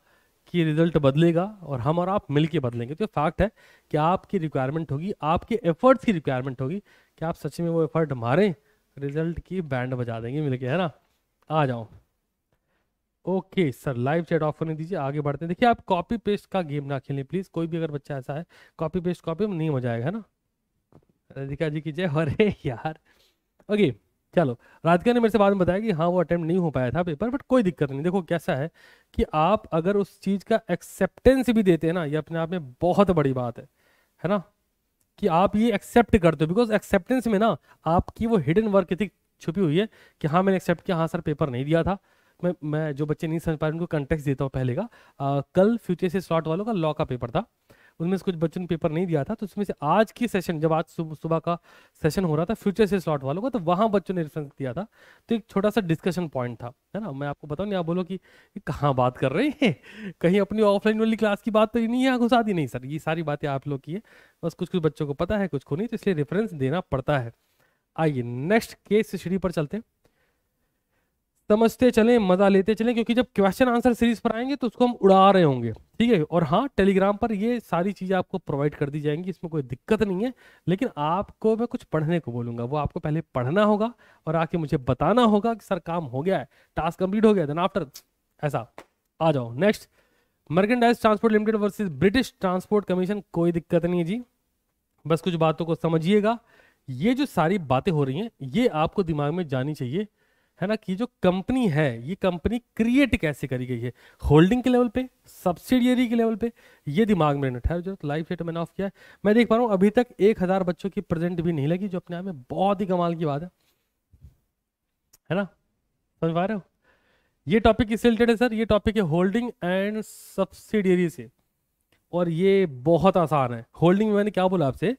कि रिजल्ट बदलेगा और हम और आप मिलके बदलेंगे तो फैक्ट है कि आपकी रिक्वायरमेंट होगी आपके एफर्ट्स की रिक्वायरमेंट होगी कि आप सच में वो एफर्ट मारें रिजल्ट की बैंड बजा देंगे मिलके है ना आ जाओ okay sir live chat off करने दीजिए आगे बढ़ते हैं देखिए आप कॉपी पेस्ट का गेम ना खेलें प्लीज़ कोई भी अगर बच्चा ऐसा है कॉपी पेस्ट कॉपी नहीं हो जाएगा है ना राधिका जी की जय हरे यार ओके चलो राधिका ने मेरे से बाद में बताया कि हाँ वो अटेम्प्ट नहीं हो पाया था पेपर बट कोई दिक्कत नहीं देखो कैसा है कि आप अगर उस चीज़ का एक्सेप्टेंस भी देते हैं ना ये अपने आप में बहुत बड़ी बात है है ना कि आप ये एक्सेप्ट करते हो बिकॉज एक्सेप्टेंस में ना आपकी वो हिडन वर्क इतनी छुपी हुई है कि हाँ मैंने एक्सेप्ट किया हाँ सर पेपर नहीं दिया था मैं मैं जो बच्चे नहीं समझ पा रहे उनको कंटेक्ट देता हूँ पहले का आ, कल फ्यूचर से स्लॉट वालों का लॉ का पेपर था उनमें से कुछ बच्चों ने पेपर नहीं दिया था तो उसमें से आज की सेशन जब आज सुबह का सेशन हो रहा था फ्यूचर से स्लॉट वालों का तो वहाँ बच्चों ने रेफरेंस दिया था तो एक छोटा सा डिस्कशन पॉइंट था है ना मैं आपको बताऊँ आप बोलो कि कहाँ बात कर रहे हैं *laughs* कहीं अपनी ऑफलाइन वाली क्लास की बात तो नहीं है घुसा दी नहीं सर ये सारी बातें आप लोग की है बस कुछ कुछ बच्चों को पता है कुछ को नहीं तो इसलिए रेफरेंस देना पड़ता है आइए नेक्स्ट केस स्टडी पर चलते हैं समझते चलें मज़ा लेते चलें क्योंकि जब क्वेश्चन आंसर सीरीज पर आएंगे तो उसको हम उड़ा रहे होंगे ठीक है और हाँ टेलीग्राम पर ये सारी चीज़ें आपको प्रोवाइड कर दी जाएंगी इसमें कोई दिक्कत नहीं है लेकिन आपको मैं कुछ पढ़ने को बोलूँगा वो आपको पहले पढ़ना होगा और आके मुझे बताना होगा कि सर काम हो गया है टास्क कंप्लीट हो गया देन आफ्टर ऐसा आ जाओ next merchandise transport limited versus British transport commission कोई दिक्कत नहीं है जी बस कुछ बातों को समझिएगा ये जो सारी बातें हो रही हैं ये आपको दिमाग में जानी चाहिए है ना कि जो कंपनी है ये कंपनी क्रिएट कैसे करी गई है होल्डिंग के लेवल पे सब्सिडियरी के लेवल पे ये दिमाग में ठहर जो लाइव सेट मैंने ऑफ किया है मैं देख पा रहा हूँ अभी तक एक हज़ार बच्चों की प्रेजेंट भी नहीं लगी जो अपने आप में बहुत ही कमाल की बात है है ना समझ पा रहे हो ये टॉपिक किससे रिलेटेड है सर ये टॉपिक है होल्डिंग एंड सब्सिडियरी से और ये बहुत आसान है होल्डिंग में मैंने क्या बोला आपसे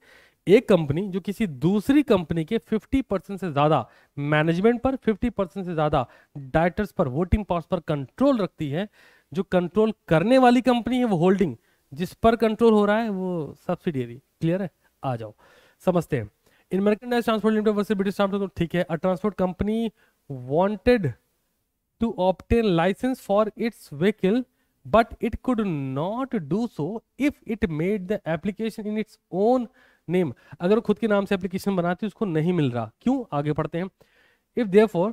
एक कंपनी जो किसी दूसरी कंपनी के 50 परसेंट से ज्यादा मैनेजमेंट पर 50 परसेंट से ज्यादा डायरेक्टर्स पर वोटिंग पावर्स पर कंट्रोल रखती है जो कंट्रोल करने वाली कंपनी है वो होल्डिंग जिस पर कंट्रोल हो रहा है वो सब्सिडियरी क्लियर है आ जाओ समझते हैं in merchandise transport limited versus British transport ठीक है transport company wanted to obtain licence for its vehicle but it could not do so if it made the application in its own name अगर खुद के नाम से application बनाती है उसको नहीं मिल रहा क्यों आगे पढ़ते हैं if therefore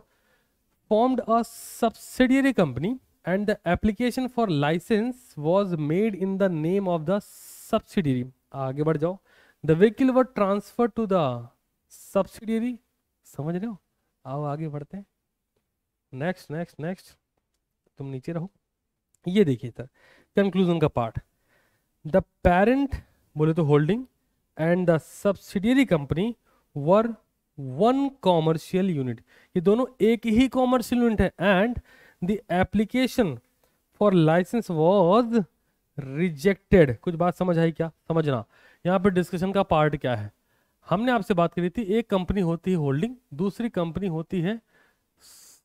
formed a subsidiary company and the application for licence was made in the name of the subsidiary आगे बढ़ जाओ the vehicle were transfer to the subsidiary समझ रहे हो आओ आगे बढ़ते हैं नेक्स्ट नेक्स्ट नेक्स्ट तुम नीचे रहो ये देखिए सर कंक्लूजन का पार्ट द पेरेंट बोले तो holding and the subsidiary company were one commercial unit ये दोनों एक ही कॉमर्शियल यूनिट है and the application for licence was rejected कुछ बात समझ आई क्या समझना यहाँ पर डिस्कशन का पार्ट क्या है हमने आपसे बात करी थी एक कंपनी होती है होल्डिंग दूसरी कंपनी होती है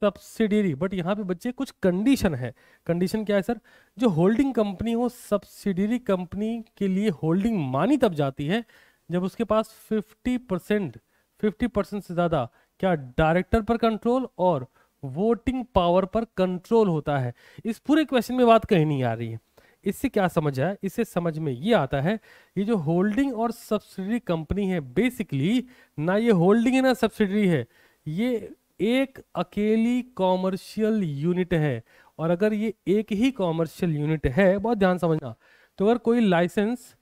सब्सिडियरी बट यहाँ पे बच्चे कुछ कंडीशन है कंडीशन क्या है सर जो होल्डिंग कंपनी हो सब्सिडियरी कंपनी के लिए होल्डिंग मानी तब जाती है जब उसके पास 50 परसेंट फिफ्टी परसेंट से ज़्यादा क्या डायरेक्टर पर कंट्रोल और वोटिंग पावर पर कंट्रोल होता है इस पूरे क्वेश्चन में बात कहीं नहीं आ रही है इससे क्या समझ आया इससे समझ में ये आता है ये जो होल्डिंग और सब्सिडरी कंपनी है बेसिकली ना ये होल्डिंग है ना सब्सिडरी है ये एक अकेली कॉमर्शियल यूनिट है और अगर ये एक ही कॉमर्शियल यूनिट है बहुत ध्यान समझना तो अगर कोई लाइसेंस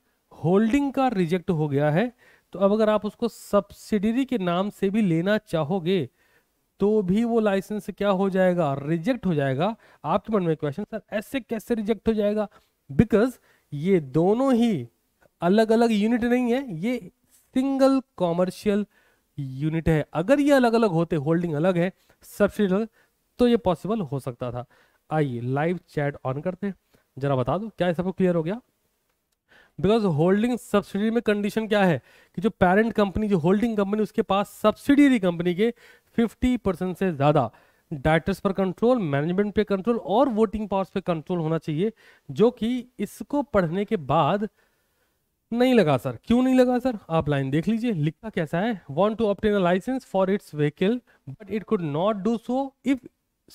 होल्डिंग का रिजेक्ट हो गया है तो अब अगर आप उसको सब्सिडरी के नाम से भी लेना चाहोगे तो भी वो लाइसेंस क्या हो जाएगा रिजेक्ट हो जाएगा आपके मन में क्वेश्चन सर ऐसे कैसे रिजेक्ट हो जाएगा बिकॉज ये दोनों ही अलग अलग यूनिट नहीं है ये सिंगल कॉमर्शियल यूनिट है अगर ये अलग अलग होते होल्डिंग अलग है सब्सिडी तो ये पॉसिबल हो सकता था आइए लाइव चैट ऑन करते हैं जरा बता दो क्या सबको क्लियर हो गया बिकॉज होल्डिंग सब्सिडी में कंडीशन क्या है कि जो पेरेंट कंपनी जो होल्डिंग कंपनी उसके पास सब्सिडरी कंपनी के 50 परसेंट से ज़्यादा डायरेक्टर्स पर कंट्रोल मैनेजमेंट पे कंट्रोल और वोटिंग पावर्स पे कंट्रोल होना चाहिए जो कि इसको पढ़ने के बाद नहीं लगा सर क्यों नहीं लगा सर आप लाइन देख लीजिए लिखा कैसा है want to obtain licence for its vehicle but it could not do so if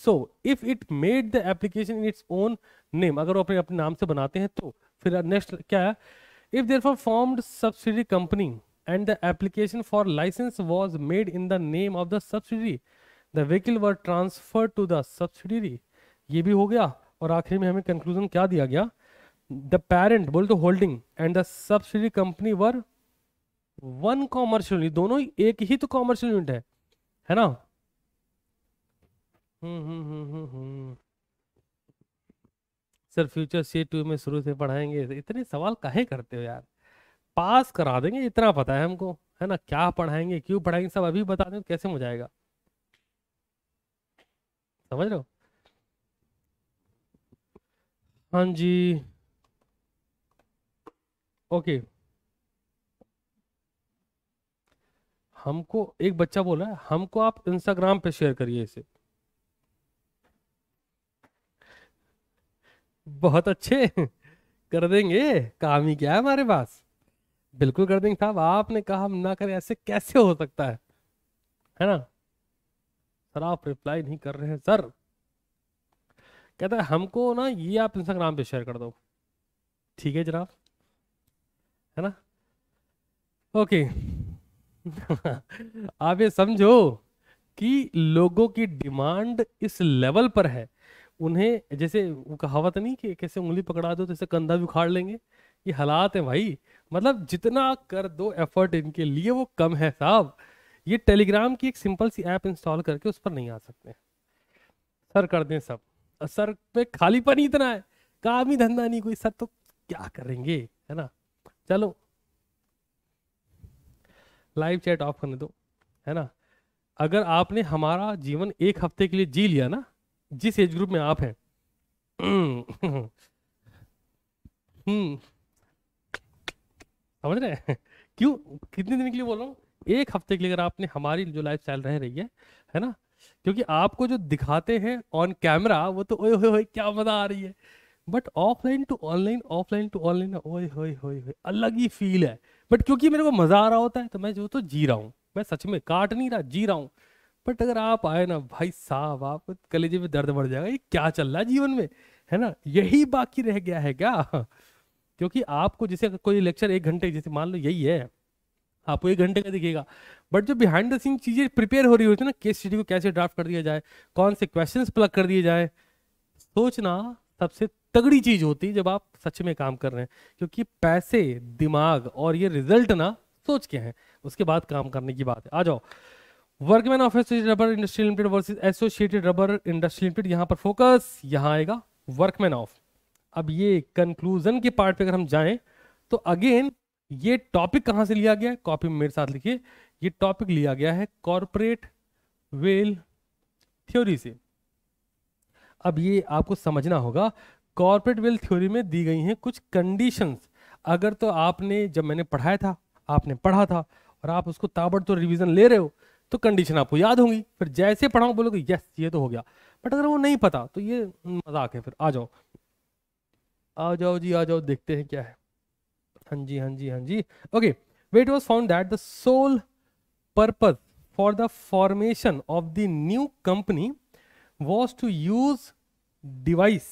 so if it made the application in its own name अगर वो अपने अपने नाम से बनाते हैं तो फिर नेक्स्ट क्या है if therefore formed subsidy company and the application for licence was made in the name of the subsidy the vehicle were transfer to the subsidy ये भी हो गया और आखिर में हमें कंक्लूजन क्या दिया गया द पेरेंट बोल तो holding and the subsidy company were one commercial unit दोनों एक ही तो कॉमर्शियल यूनिट है है ना हम्म हम्म, हम्म, हम्म, हम्म। सर फ्यूचर सी टू में शुरू से पढ़ाएंगे इतने सवाल काहे करते हो यार पास करा देंगे इतना पता है हमको है ना क्या पढ़ाएंगे क्यों पढ़ाएंगे सब अभी बता दें कैसे हो जाएगा समझ रहे हो हाँ जी ओके हमको एक बच्चा बोला है हमको आप इंस्टाग्राम पे शेयर करिए इसे बहुत अच्छे कर देंगे काम ही क्या है हमारे पास बिल्कुल कर देंगे साहब आपने कहा हम ना करें ऐसे कैसे हो सकता है है ना सर आप रिप्लाई नहीं कर रहे हैं सर कहता है हमको ना ये आप इंस्टाग्राम पे शेयर कर दो ठीक है जनाब है ना ओके *laughs* आप ये समझो कि लोगों की डिमांड इस लेवल पर है उन्हें जैसे वो कहावत नहीं कि कैसे उंगली पकड़ा दो तो इसे कंधा भी उखाड़ लेंगे ये हालात है भाई मतलब जितना कर दो एफर्ट इनके लिए वो कम है साहब ये टेलीग्राम की एक सिंपल सी ऐप इंस्टॉल करके उस पर नहीं आ सकते सर कर दें सब सर पे खालीपन ही इतना है काम ही धंधा नहीं कोई सर तो क्या करेंगे है ना चलो लाइव चैट ऑफ करने दो है ना अगर आपने हमारा जीवन एक हफ्ते के लिए जी लिया ना जिस एज ग्रुप में आप हैं समझ रहे क्यों कितने दिन के लिए बोल रहा हूँ एक हफ्ते के लिए अगर आपने हमारी जो लाइफ स्टाइल रह रही है है ना क्योंकि आपको जो दिखाते हैं ऑन कैमरा वो तो ओए ओए क्या मजा आ रही है but offline to online offline to online ओए होए होए होए अलग ही फील है बट क्योंकि मेरे को मज़ा आ रहा होता है तो मैं जो तो जी रहा हूँ मैं सच में काट नहीं रहा जी रहा हूँ बट अगर आप आए ना भाई साहब आप कलेजे में दर्द बढ़ जाएगा ये क्या चल रहा है जीवन में है ना यही बाकी रह गया है क्या क्योंकि आपको जैसे कोई लेक्चर एक घंटे जैसे मान लो यही है आपको एक घंटे का दिखेगा बट जो बिहाइंड द सीन चीज़ें प्रिपेयर हो रही होती है ना केस स्टडी को कैसे ड्राफ्ट कर दिया जाए कौन से क्वेश्चंस प्लग कर दिए जाए सोचना सबसे तगड़ी चीज होती जब आप सच में काम कर रहे हैं क्योंकि पैसे दिमाग और ये रिजल्ट ना सोच के हैं उसके बाद काम करने की बात है आ जाओ workmen of associated rubber industry limited versus associated rubber industry limited यहां पर फोकस यहां आएगा वर्कमैन ऑफ अब ये कंक्लूजन के पार्ट पे अगर हम जाएं तो अगेन ये टॉपिक कहां से लिया गया है कॉपी में मेरे साथ लिखिए ये टॉपिक लिया गया है कॉरपोरेट वेल थ्योरी से अब ये आपको समझना होगा कॉर्पोरेट वेल्थ थ्योरी में दी गई हैं कुछ कंडीशंस अगर तो आपने जब मैंने पढ़ाया था आपने पढ़ा था और आप उसको तो रिवीजन ले रहे हो तो कंडीशन आपको याद होंगी फिर जैसे पढ़ाओ बोलोगे यस ये तो हो गया बट अगर वो नहीं पता तो ये मजाक है फिर आ जाओ आ जाओ जी आ जाओ देखते हैं क्या है हाँ जी हाँ जी हाँ जी okay it was found that the sole purpose for the formation of the new company was to use device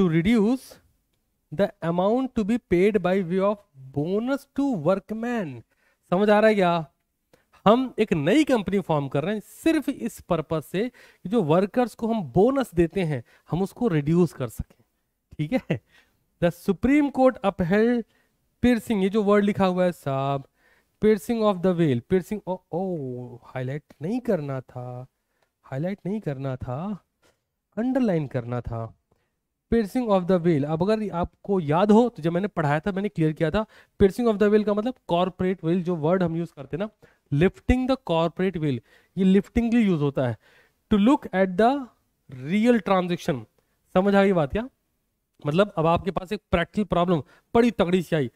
to reduce the amount to be paid by way of bonus to workman समझ आ रहा है क्या हम एक नई company form कर रहे हैं सिर्फ इस पर्पज से कि जो वर्कर्स को हम बोनस देते हैं हम उसको रिड्यूस कर सकें ठीक है the supreme court upheld piercing ये जो वर्ड लिखा हुआ है साहब piercing of the veil piercing ओ, ओ हाईलाइट नहीं करना था हाईलाइट नहीं करना था अंडरलाइन करना था पेरसिंग ऑफ द वेल अब अगर आपको याद हो तो जब मैंने पढ़ाया था मैंने क्लियर किया था पेरसिंग ऑफ द वेल का मतलब कॉर्पोरेट वेल जो वर्ड हम यूज करते ना लिफ्टिंग द कॉर्पोरेट वेल ये लिफ्टिंग लिए यूज होता है to look at the real transaction समझ आई बात क्या मतलब अब आपके पास एक प्रैक्टिकल प्रॉब्लम बड़ी तगड़ी सी आई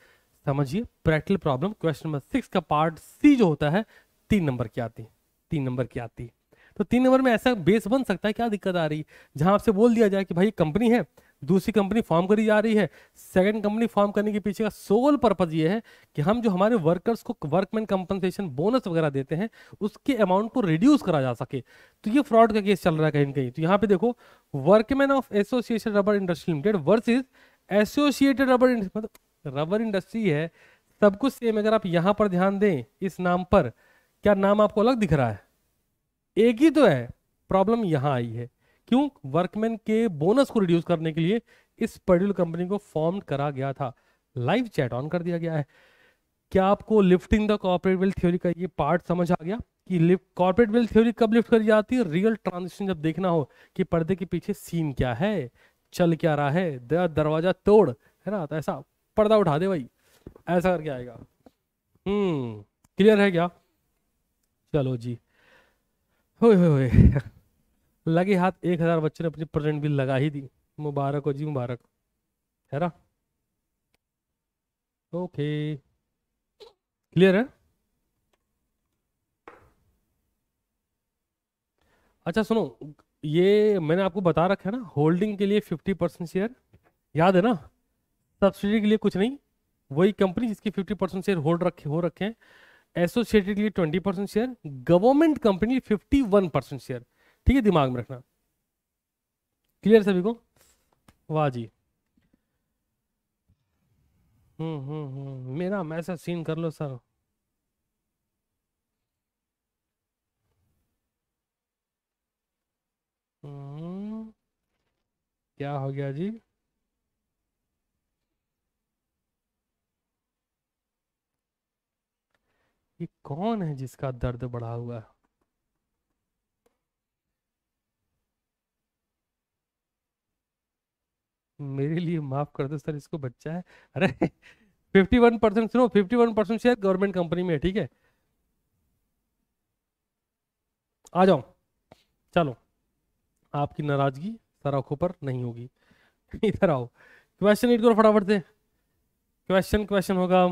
समझिए practical problem question number six का पार्ट सी जो होता है तीन नंबर की आती तीन नंबर की आती तो तीन नंबर में ऐसा बेस बन सकता है क्या दिक्कत आ रही है जहां आपसे बोल दिया जाए कि भाई कंपनी है दूसरी कंपनी फॉर्म करी जा रही है सेकंड कंपनी फॉर्म करने के पीछे का सोल पर्पज ये है कि हम जो हमारे वर्कर्स को वर्कमैन कंपनसेशन बोनस वगैरह देते हैं उसके अमाउंट को रिड्यूस करा जा सके तो ये फ्रॉड का केस चल रहा है कहीं ना कहीं तो यहाँ पे देखो workmen of association rubber industry limited versus associated rubber मतलब रबर इंडस्ट्री है सब कुछ सेम अगर आप यहाँ पर ध्यान दें इस नाम पर क्या नाम आपको अलग दिख रहा है एक ही तो है प्रॉब्लम यहाँ आई है क्यों वर्कमैन के बोनस को रिड्यूस करने के लिए इस पर्टिकुलर कंपनी को फॉर्म करा गया था लाइव चैट ऑन कर दिया गया है क्या आपको lifting the corporate wealth theory का ये पार्ट समझ आ गया कि लिफ्ट कॉर्पोरेट वेल्थ थ्योरी कब लिफ्ट करी जाती है रियल ट्रांजेक्शन जब देखना हो कि पर्दे के पीछे सीन क्या है चल क्या रहा है दरवाजा तोड़ है ना तो ऐसा पर्दा उठा दे भाई ऐसा करके आएगा हम्म क्लियर है क्या चलो जी होए होए लगे हाथ एक हजार बच्चों ने अपनी प्रेजेंट भी लगा ही दी मुबारक हो जी मुबारक है ना ओके क्लियर है अच्छा सुनो ये मैंने आपको बता रखा है ना होल्डिंग के लिए फिफ्टी परसेंट शेयर याद है ना सब्सिडी के लिए कुछ नहीं वही कंपनी जिसकी फिफ्टी परसेंट शेयर होल्ड रखे हो रखे हैं एसोसिएटेड के लिए twenty percent share government company fifty one percent share ठीक है दिमाग में रखना क्लियर सभी को वाह जी हम्म, हम्म, हम्म। मेरा मैसेज सीन कर लो सर हम्म। क्या हो गया जी ये कौन है जिसका दर्द बढ़ा हुआ है मेरे लिए माफ कर दो सर इसको बच्चा है अरे फिफ्टी वन परसेंट सुनो fifty one percent share government company में है ठीक है आ जाओ चलो आपकी नाराजगी आंखों पर नहीं होगी *laughs* इधर आओ क्वेश्चन रीड करो फटाफट से क्वेश्चन क्वेश्चन होगा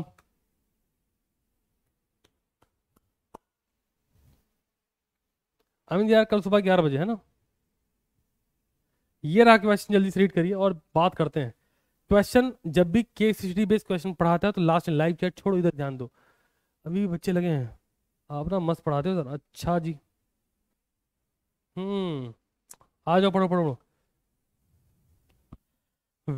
अमित यार कल सुबह ग्यारह बजे है ना ये रहा क्वेश्चन जल्दी से रीड करिए और बात करते हैं क्वेश्चन जब भी केस सी बेस्ड क्वेश्चन पढ़ाता है तो लास्ट में लाइव चैट छोड़ो इधर ध्यान दो अभी बच्चे लगे हैं आप ना मस्त पढ़ाते हो सर अच्छा जी हम्म आ जाओ पढ़ो पढ़ो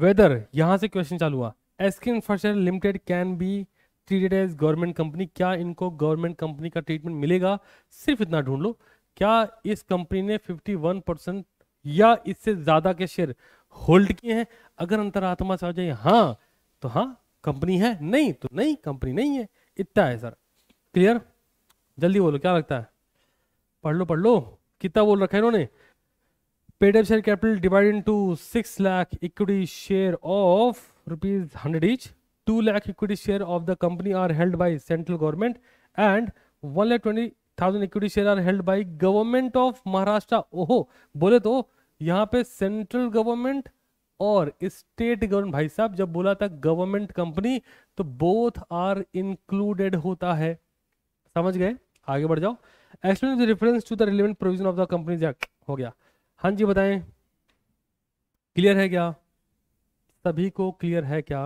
वेदर यहाँ से क्वेश्चन चालू हुआ Askin infrastructure limited can be treated as government company क्या इनको गवर्नमेंट कंपनी का ट्रीटमेंट मिलेगा सिर्फ इतना ढूंढ लो क्या इस कंपनी ने 51 परसेंट या इससे ज्यादा के शेयर होल्ड किए हैं अगर अंतरात्मा से आ जाए हाँ तो हाँ कंपनी है नहीं तो नहीं कंपनी नहीं है इतना है सर क्लियर जल्दी बोलो क्या लगता है पढ़ लो पढ़ लो कितना बोल रखा है इन्होंने paid share capital divide into six lakh equity share of rupees hundred each two lakh equity share of the company are held by central government and one lakh twenty thousand equity share are held by government of Maharashtra ओहो बोले तो यहाँ पे central government और state government भाई साहब जब बोला था गवर्नमेंट कंपनी तो बोथ आर इंक्लूडेड होता है समझ गए आगे बढ़ जाओ explain reference to the relevant provision of the company हो गया हाँ जी बताएं क्लियर है क्या सभी को क्लियर है क्या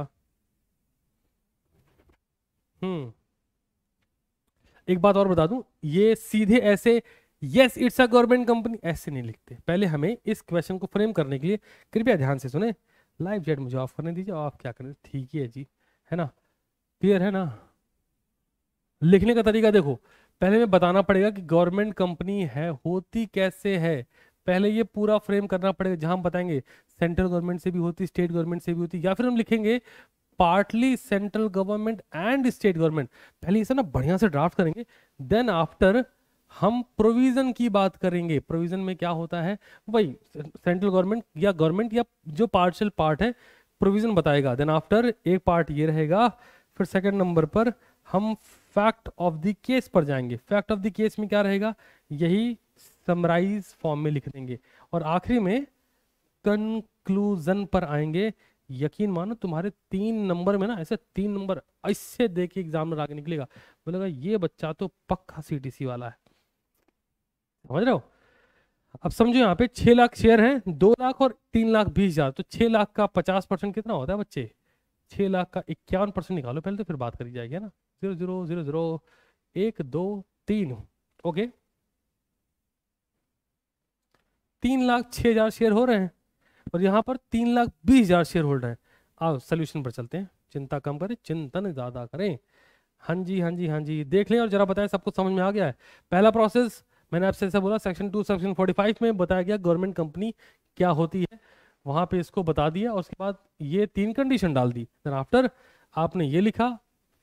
हम्म एक बात और बता दूं ये सीधे ऐसे yes it's a government company ऐसे नहीं लिखते पहले हमें इस क्वेश्चन को फ्रेम करने के लिए कृपया ध्यान से सुने लाइव जेट मुझे ऑफ करने दीजिए ऑफ क्या करें ठीक ही है जी है ना क्लियर है ना लिखने का तरीका देखो पहले मैं बताना पड़ेगा कि गवर्नमेंट कंपनी है होती कैसे है पहले ये पूरा फ्रेम करना पड़ेगा जहां हम बताएंगे सेंट्रल गवर्नमेंट से भी होती स्टेट गवर्नमेंट से भी होती या फिर हम लिखेंगे partly central government and state government पहले इसे ना बढ़िया से ड्राफ्ट करेंगे देन आफ्टर हम प्रोविजन की बात करेंगे प्रोविजन में क्या होता है वही सेंट्रल गवर्नमेंट या गवर्नमेंट या जो पार्शल पार्ट है प्रोविजन बताएगा देन आफ्टर एक पार्ट ये रहेगा फिर सेकंड नंबर पर हम फैक्ट ऑफ द केस पर जाएंगे फैक्ट ऑफ द केस में क्या रहेगा यही समराइज फॉर्म में लिख देंगे और आखिरी में कंक्लूजन पर आएंगे यकीन मानो तुम्हारे तीन नंबर में ना ऐसे तीन नंबर ऐसे देखे एग्जाम में आगे निकलेगा बोलेगा ये बच्चा तो पक्का सीटीसी वाला है समझ रहे हो अब समझो यहाँ पे छह लाख शेयर हैं दो लाख और तीन लाख बीस हज़ार तो छह लाख का पचास परसेंट कितना होता है बच्चे छह लाख का इक्यावन परसेंट निकालो पहले तो फिर बात करी जाएगी ना जीरो जीरो जीरो जीरो एक दो तीन ओके तीन लाख छह हज़ार शेयर हो रहे हैं और यहाँ पर तीन लाख बीस हज़ार शेयर होल्डर है आओ सोल्यूशन पर चलते हैं चिंता कम करें चिंतन ज़्यादा करें हाँ जी हाँ जी हाँ जी देख लें और ज़रा बताएं सबको समझ में आ गया है पहला प्रोसेस मैंने आपसे ऐसा बोला section two section forty five में बताया गया गवर्नमेंट कंपनी क्या होती है वहाँ पे इसको बता दिया और उसके बाद ये तीन कंडीशन डाल दी देन आफ्टर आपने ये लिखा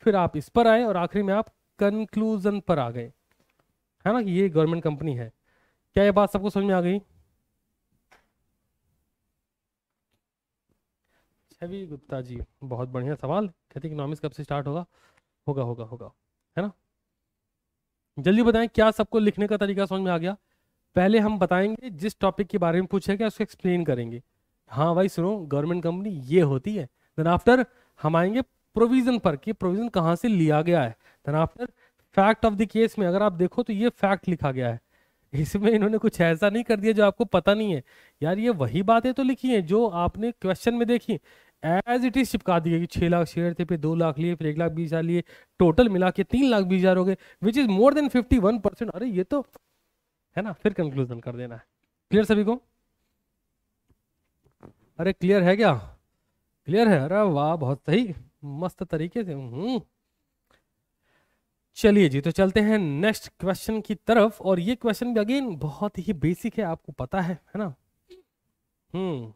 फिर आप इस पर आए और आखिरी में आप कंक्लूजन पर आ गए है ना कि ये गवर्नमेंट कंपनी है क्या ये बात सबको समझ में आ गई छवि गुप्ता जी बहुत बढ़िया सवाल कहते इकोनॉमिक्स कब से स्टार्ट होगा होगा होगा होगा है ना जल्दी बताएं क्या सबको लिखने का तरीका समझ में आ गया पहले हम बताएंगे जिस टॉपिक के बारे में पूछा गया उसको एक्सप्लेन करेंगे हाँ भाई सुनो गवर्नमेंट कंपनी ये होती है देन आफ्टर हम आएंगे प्रोविजन पर कि प्रोविजन कहाँ से लिया गया है then after fact of the case में अगर आप देखो तो ये फैक्ट लिखा गया है इसमें इन्होंने कुछ ऐसा नहीं कर दिया जो आपको पता नहीं है यार ये वही बातें तो लिखी हैं जो आपने क्वेश्चन में देखी एज इट इज चिपका दिया कि छः लाख शेयर थे फिर दो लाख लिए फिर एक लाख बीस हज़ार लिए टोटल मिला के तीन लाख बीस हज़ार हो गए which is more than fifty one percent अरे ये तो है ना फिर कंक्लूजन कर देना है क्लियर सभी को अरे क्लियर है क्या क्लियर है अरे वाह बहुत सही मस्त तरीके से हूँ हम्म। चलिए जी तो चलते हैं नेक्स्ट क्वेश्चन की तरफ और ये क्वेश्चन भी अगेन बहुत ही बेसिक है आपको पता है है ना हम्म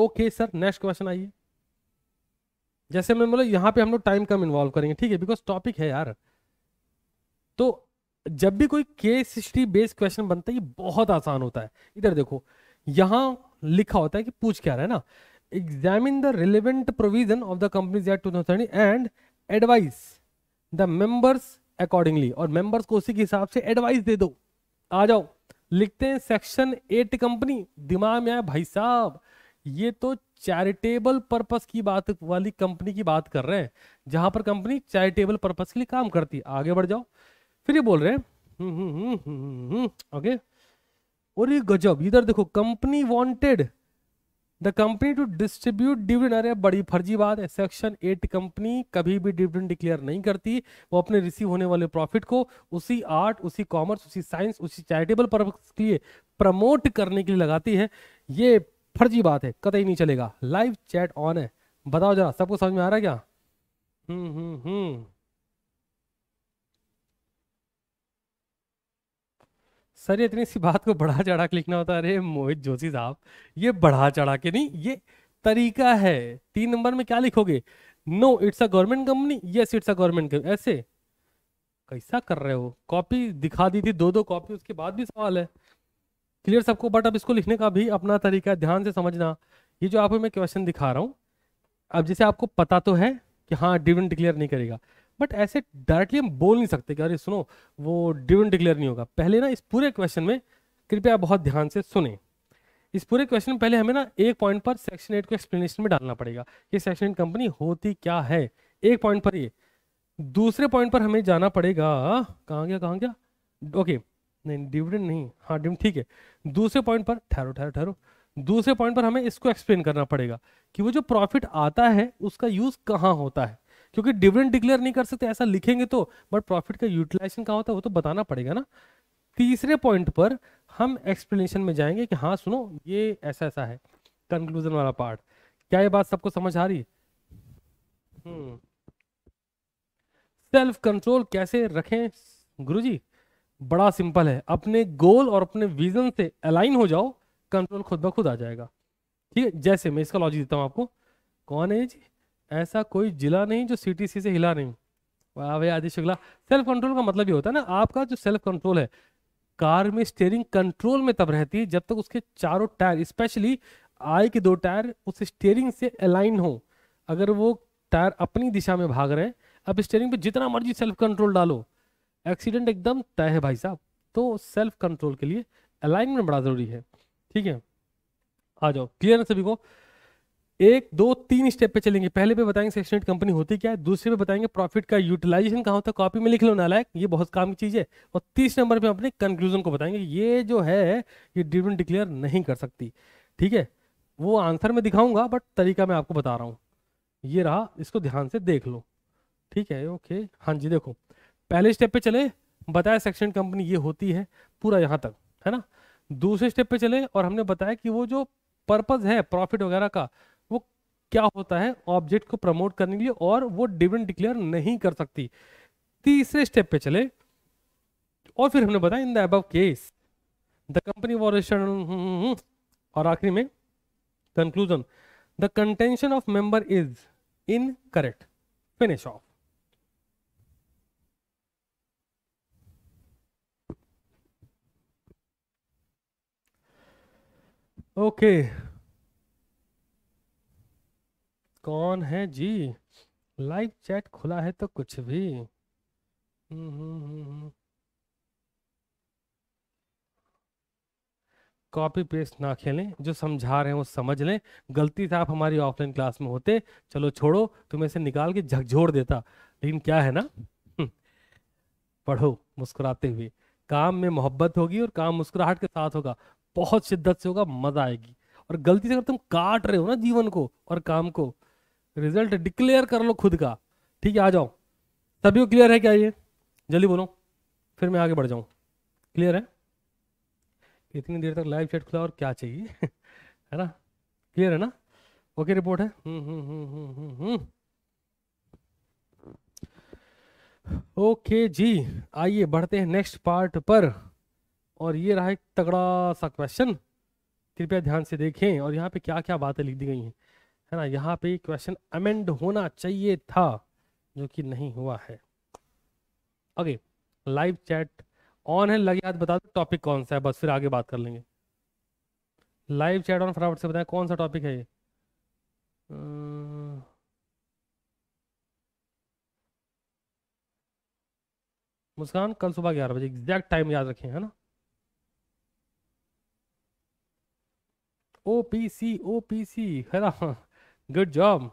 ओके सर नेक्स्ट क्वेश्चन आइए जैसे मैं बोला यहाँ पे हम लोग टाइम कम इन्वॉल्व करेंगे ठीक है बिकॉज टॉपिक है यार तो जब भी कोई केस हिस्ट्री बेस्ड क्वेश्चन बनता है ये बहुत आसान होता है इधर देखो यहाँ लिखा होता है कि पूछ क्या रहा है ना examine the relevant provision of the companies act two thousand and advise the members accordingly और मेंबर्स को उसी के हिसाब से एडवाइस दे दो आ जाओ लिखते हैं सेक्शन एट कंपनी दिमाग में आया भाई साहब ये तो चैरिटेबल पर्पस की बात वाली कंपनी की बात कर रहे हैं जहां पर कंपनी चैरिटेबल पर्पस के लिए काम करती है आगे बढ़ जाओ फिर ये बोल रहे हैं ओके हम्म, हम्म, हम्म, और ये गजब इधर देखो company wanted the company to distribute dividend अरे बड़ी फर्जी बात है सेक्शन एट कंपनी कभी भी डिविडेंड डिक्लेयर नहीं करती वो अपने रिसीव होने वाले प्रॉफिट को उसी आर्ट उसी कॉमर्स उसी साइंस उसी चैरिटेबल पर्पस के लिए प्रमोट करने के लिए लगाती है ये फर्जी बात है कतई नहीं चलेगा लाइव चैट ऑन है बताओ जरा सबको समझ में आ रहा है क्या हम्म हम्म हम्म सर ये इतनी सी बात को बढ़ा चढ़ा के लिखना होता है अरे मोहित जोशी साहब ये बढ़ा चढ़ा के नहीं ये तरीका है तीन नंबर में क्या लिखोगे no it's a government company yes it's a government company ऐसे कैसा कर रहे हो कॉपी दिखा दी थी दो दो कॉपी उसके बाद भी सवाल है क्लियर सबको बट अब इसको लिखने का भी अपना तरीका ध्यान से समझना ये जो आपको मैं क्वेश्चन दिखा रहा हूँ अब जैसे आपको पता तो है कि हाँ डिविन डिक्लेयर नहीं करेगा बट ऐसे डायरेक्टली हम बोल नहीं सकते कि अरे सुनो वो डिविन डिक्लेयर नहीं होगा पहले ना इस पूरे क्वेश्चन में कृपया बहुत ध्यान से सुने इस पूरे क्वेश्चन में पहले हमें ना एक पॉइंट पर सेक्शन एट को एक्सप्लेनेशन में डालना पड़ेगा कि सेक्शन एट कंपनी होती क्या है एक पॉइंट पर ये दूसरे पॉइंट पर हमें जाना पड़ेगा कहाँ गया कहाँ गया ओके okay. नहीं डिविडेंड नहीं हाँ डिविडेंड ठीक है दूसरे पॉइंट पर ठहरो ठहरो ठहरो दूसरे पॉइंट पर हमें इसको एक्सप्लेन करना पड़ेगा कि वो जो प्रॉफिट आता है उसका यूज कहाँ होता है क्योंकि डिविडेंड डिक्लेयर नहीं कर सकते ऐसा लिखेंगे तो बट प्रॉफिट का यूटिलाइजेशन कहाँ होता है वो तो बताना पड़ेगा ना तीसरे पॉइंट पर हम एक्सप्लेनेशन में जाएंगे कि हाँ सुनो ये ऐसा ऐसा है कंक्लूजन वाला पार्ट क्या ये बात सबको समझ आ रही सेल्फ हम्म। कंट्रोल कैसे रखें गुरुजी बड़ा सिंपल है अपने गोल और अपने विजन से अलाइन हो जाओ कंट्रोल खुद ब खुद आ जाएगा ठीक है जैसे मैं इसका लॉजिक देता हूँ आपको कौन है जी ऐसा कोई जिला नहीं जो सीटीसी से हिला नहीं वाह भाई आदि शुक्ला सेल्फ कंट्रोल का मतलब ये होता है ना आपका जो सेल्फ कंट्रोल है कार में स्टेयरिंग कंट्रोल में तब रहती है जब तक उसके चारों टायर स्पेशली आय के दो टायर उस स्टेयरिंग से अलाइन हो अगर वो टायर अपनी दिशा में भाग रहे हैं अब स्टेयरिंग पे जितना मर्जी सेल्फ कंट्रोल डालो एक्सीडेंट एकदम तय है भाई साहब तो सेल्फ कंट्रोल के लिए अलाइनमेंट बड़ा जरूरी है ठीक है आ जाओ क्लियर है सभी को एक दो तीन स्टेप पे चलेंगे पहले पे बताएंगे सेक्शनेट कंपनी होती क्या है दूसरे पे बताएंगे प्रॉफिट का यूटिलाइजेशन कहाँ होता है कॉपी में लिख लो नालायक ये बहुत काम की चीज़ है और तीसरे नंबर पे अपने कंक्लूजन को बताएंगे ये जो है ये डिविडेंड डिक्लेयर नहीं कर सकती ठीक है वो आंसर में दिखाऊंगा बट तरीका मैं आपको बता रहा हूँ ये रहा इसको ध्यान से देख लो ठीक है ओके हाँ जी देखो पहले स्टेप पे चले बताया सेक्शन कंपनी ये होती है पूरा यहाँ तक है ना दूसरे स्टेप पे चले और हमने बताया कि वो जो पर्पज है प्रॉफिट वगैरह का वो क्या होता है ऑब्जेक्ट को प्रमोट करने के लिए और वो डिविडेंड डिक्लेयर नहीं कर सकती तीसरे स्टेप पे चले और फिर हमने बताया इन द अब केस द कंपनी वॉरेशन और आखिरी में conclusion the contention of member is incorrect finish off okay कौन है जी लाइव चैट खुला है तो कुछ भी हम्म, हम्म, हम्म, कॉपी पेस्ट ना खेलें जो समझा रहे हैं वो समझ लें गलती से आप हमारी ऑफलाइन क्लास में होते चलो छोड़ो तुम्हें से निकाल के झकझोड़ देता लेकिन क्या है ना पढ़ो मुस्कुराते हुए काम में मोहब्बत होगी और काम मुस्कुराहट के साथ होगा बहुत शिद्दत से होगा मजा आएगी और गलती से अगर तुम काट रहे हो ना जीवन को और काम को रिजल्ट डिक्लेयर कर लो खुद का ठीक है आ जाओ सभी को क्लियर है क्या ये जल्दी बोलो फिर मैं आगे बढ़ जाऊँ क्लियर है इतनी देर तक लाइव चैट खुला और क्या चाहिए *laughs* है ना क्लियर है ना ओके रिपोर्ट है ओके हम्म, हम्म, हम्म, okay, जी आइए बढ़ते हैं नेक्स्ट पार्ट पर और ये रहा एक तगड़ा सा क्वेश्चन कृपया ध्यान से देखें और यहाँ पे क्या क्या बातें लिख दी गई हैं है ना यहाँ पे क्वेश्चन अमेंड होना चाहिए था जो कि नहीं हुआ है ओके लाइव चैट ऑन है लगे हाथ बता दो टॉपिक कौन सा है बस फिर आगे बात कर लेंगे लाइव चैट ऑन फटाफट से बताएं कौन सा टॉपिक है ये मुस्कान कल सुबह ग्यारह बजे एग्जैक्ट टाइम याद रखें है ना पी सी है ना गुड जॉब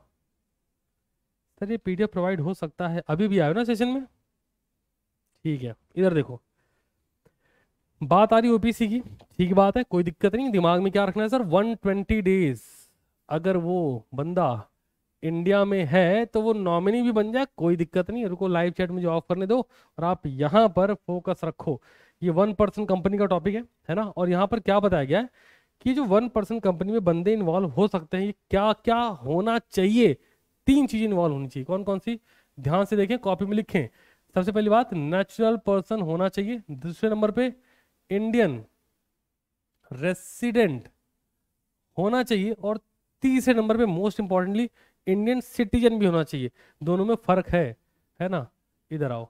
सर ये पीडीएफ प्रोवाइड हो सकता है अभी भी आयो ना सेशन में ठीक है इधर देखो बात आ रही ओपीसी की ठीक बात है कोई दिक्कत नहीं दिमाग में क्या रखना है सर 120 डेज अगर वो बंदा इंडिया में है तो वो नॉमिनी भी बन जाए कोई दिक्कत नहीं रुको लाइव चैट मुझे ऑफ करने दो और आप यहाँ पर फोकस रखो ये वन पर्सन कंपनी का टॉपिक है है ना और यहाँ पर क्या बताया गया है कि जो वन पर्सन कंपनी में बंदे इन्वॉल्व हो सकते हैं ये क्या क्या होना चाहिए तीन चीज़ इन्वॉल्व होनी चाहिए कौन कौन सी ध्यान से देखें कॉपी में लिखें सबसे पहली बात नेचुरल पर्सन होना चाहिए दूसरे नंबर पे इंडियन रेसिडेंट होना चाहिए और तीसरे नंबर पे मोस्ट इंपॉर्टेंटली इंडियन सिटीजन भी होना चाहिए दोनों में फर्क है है ना इधर आओ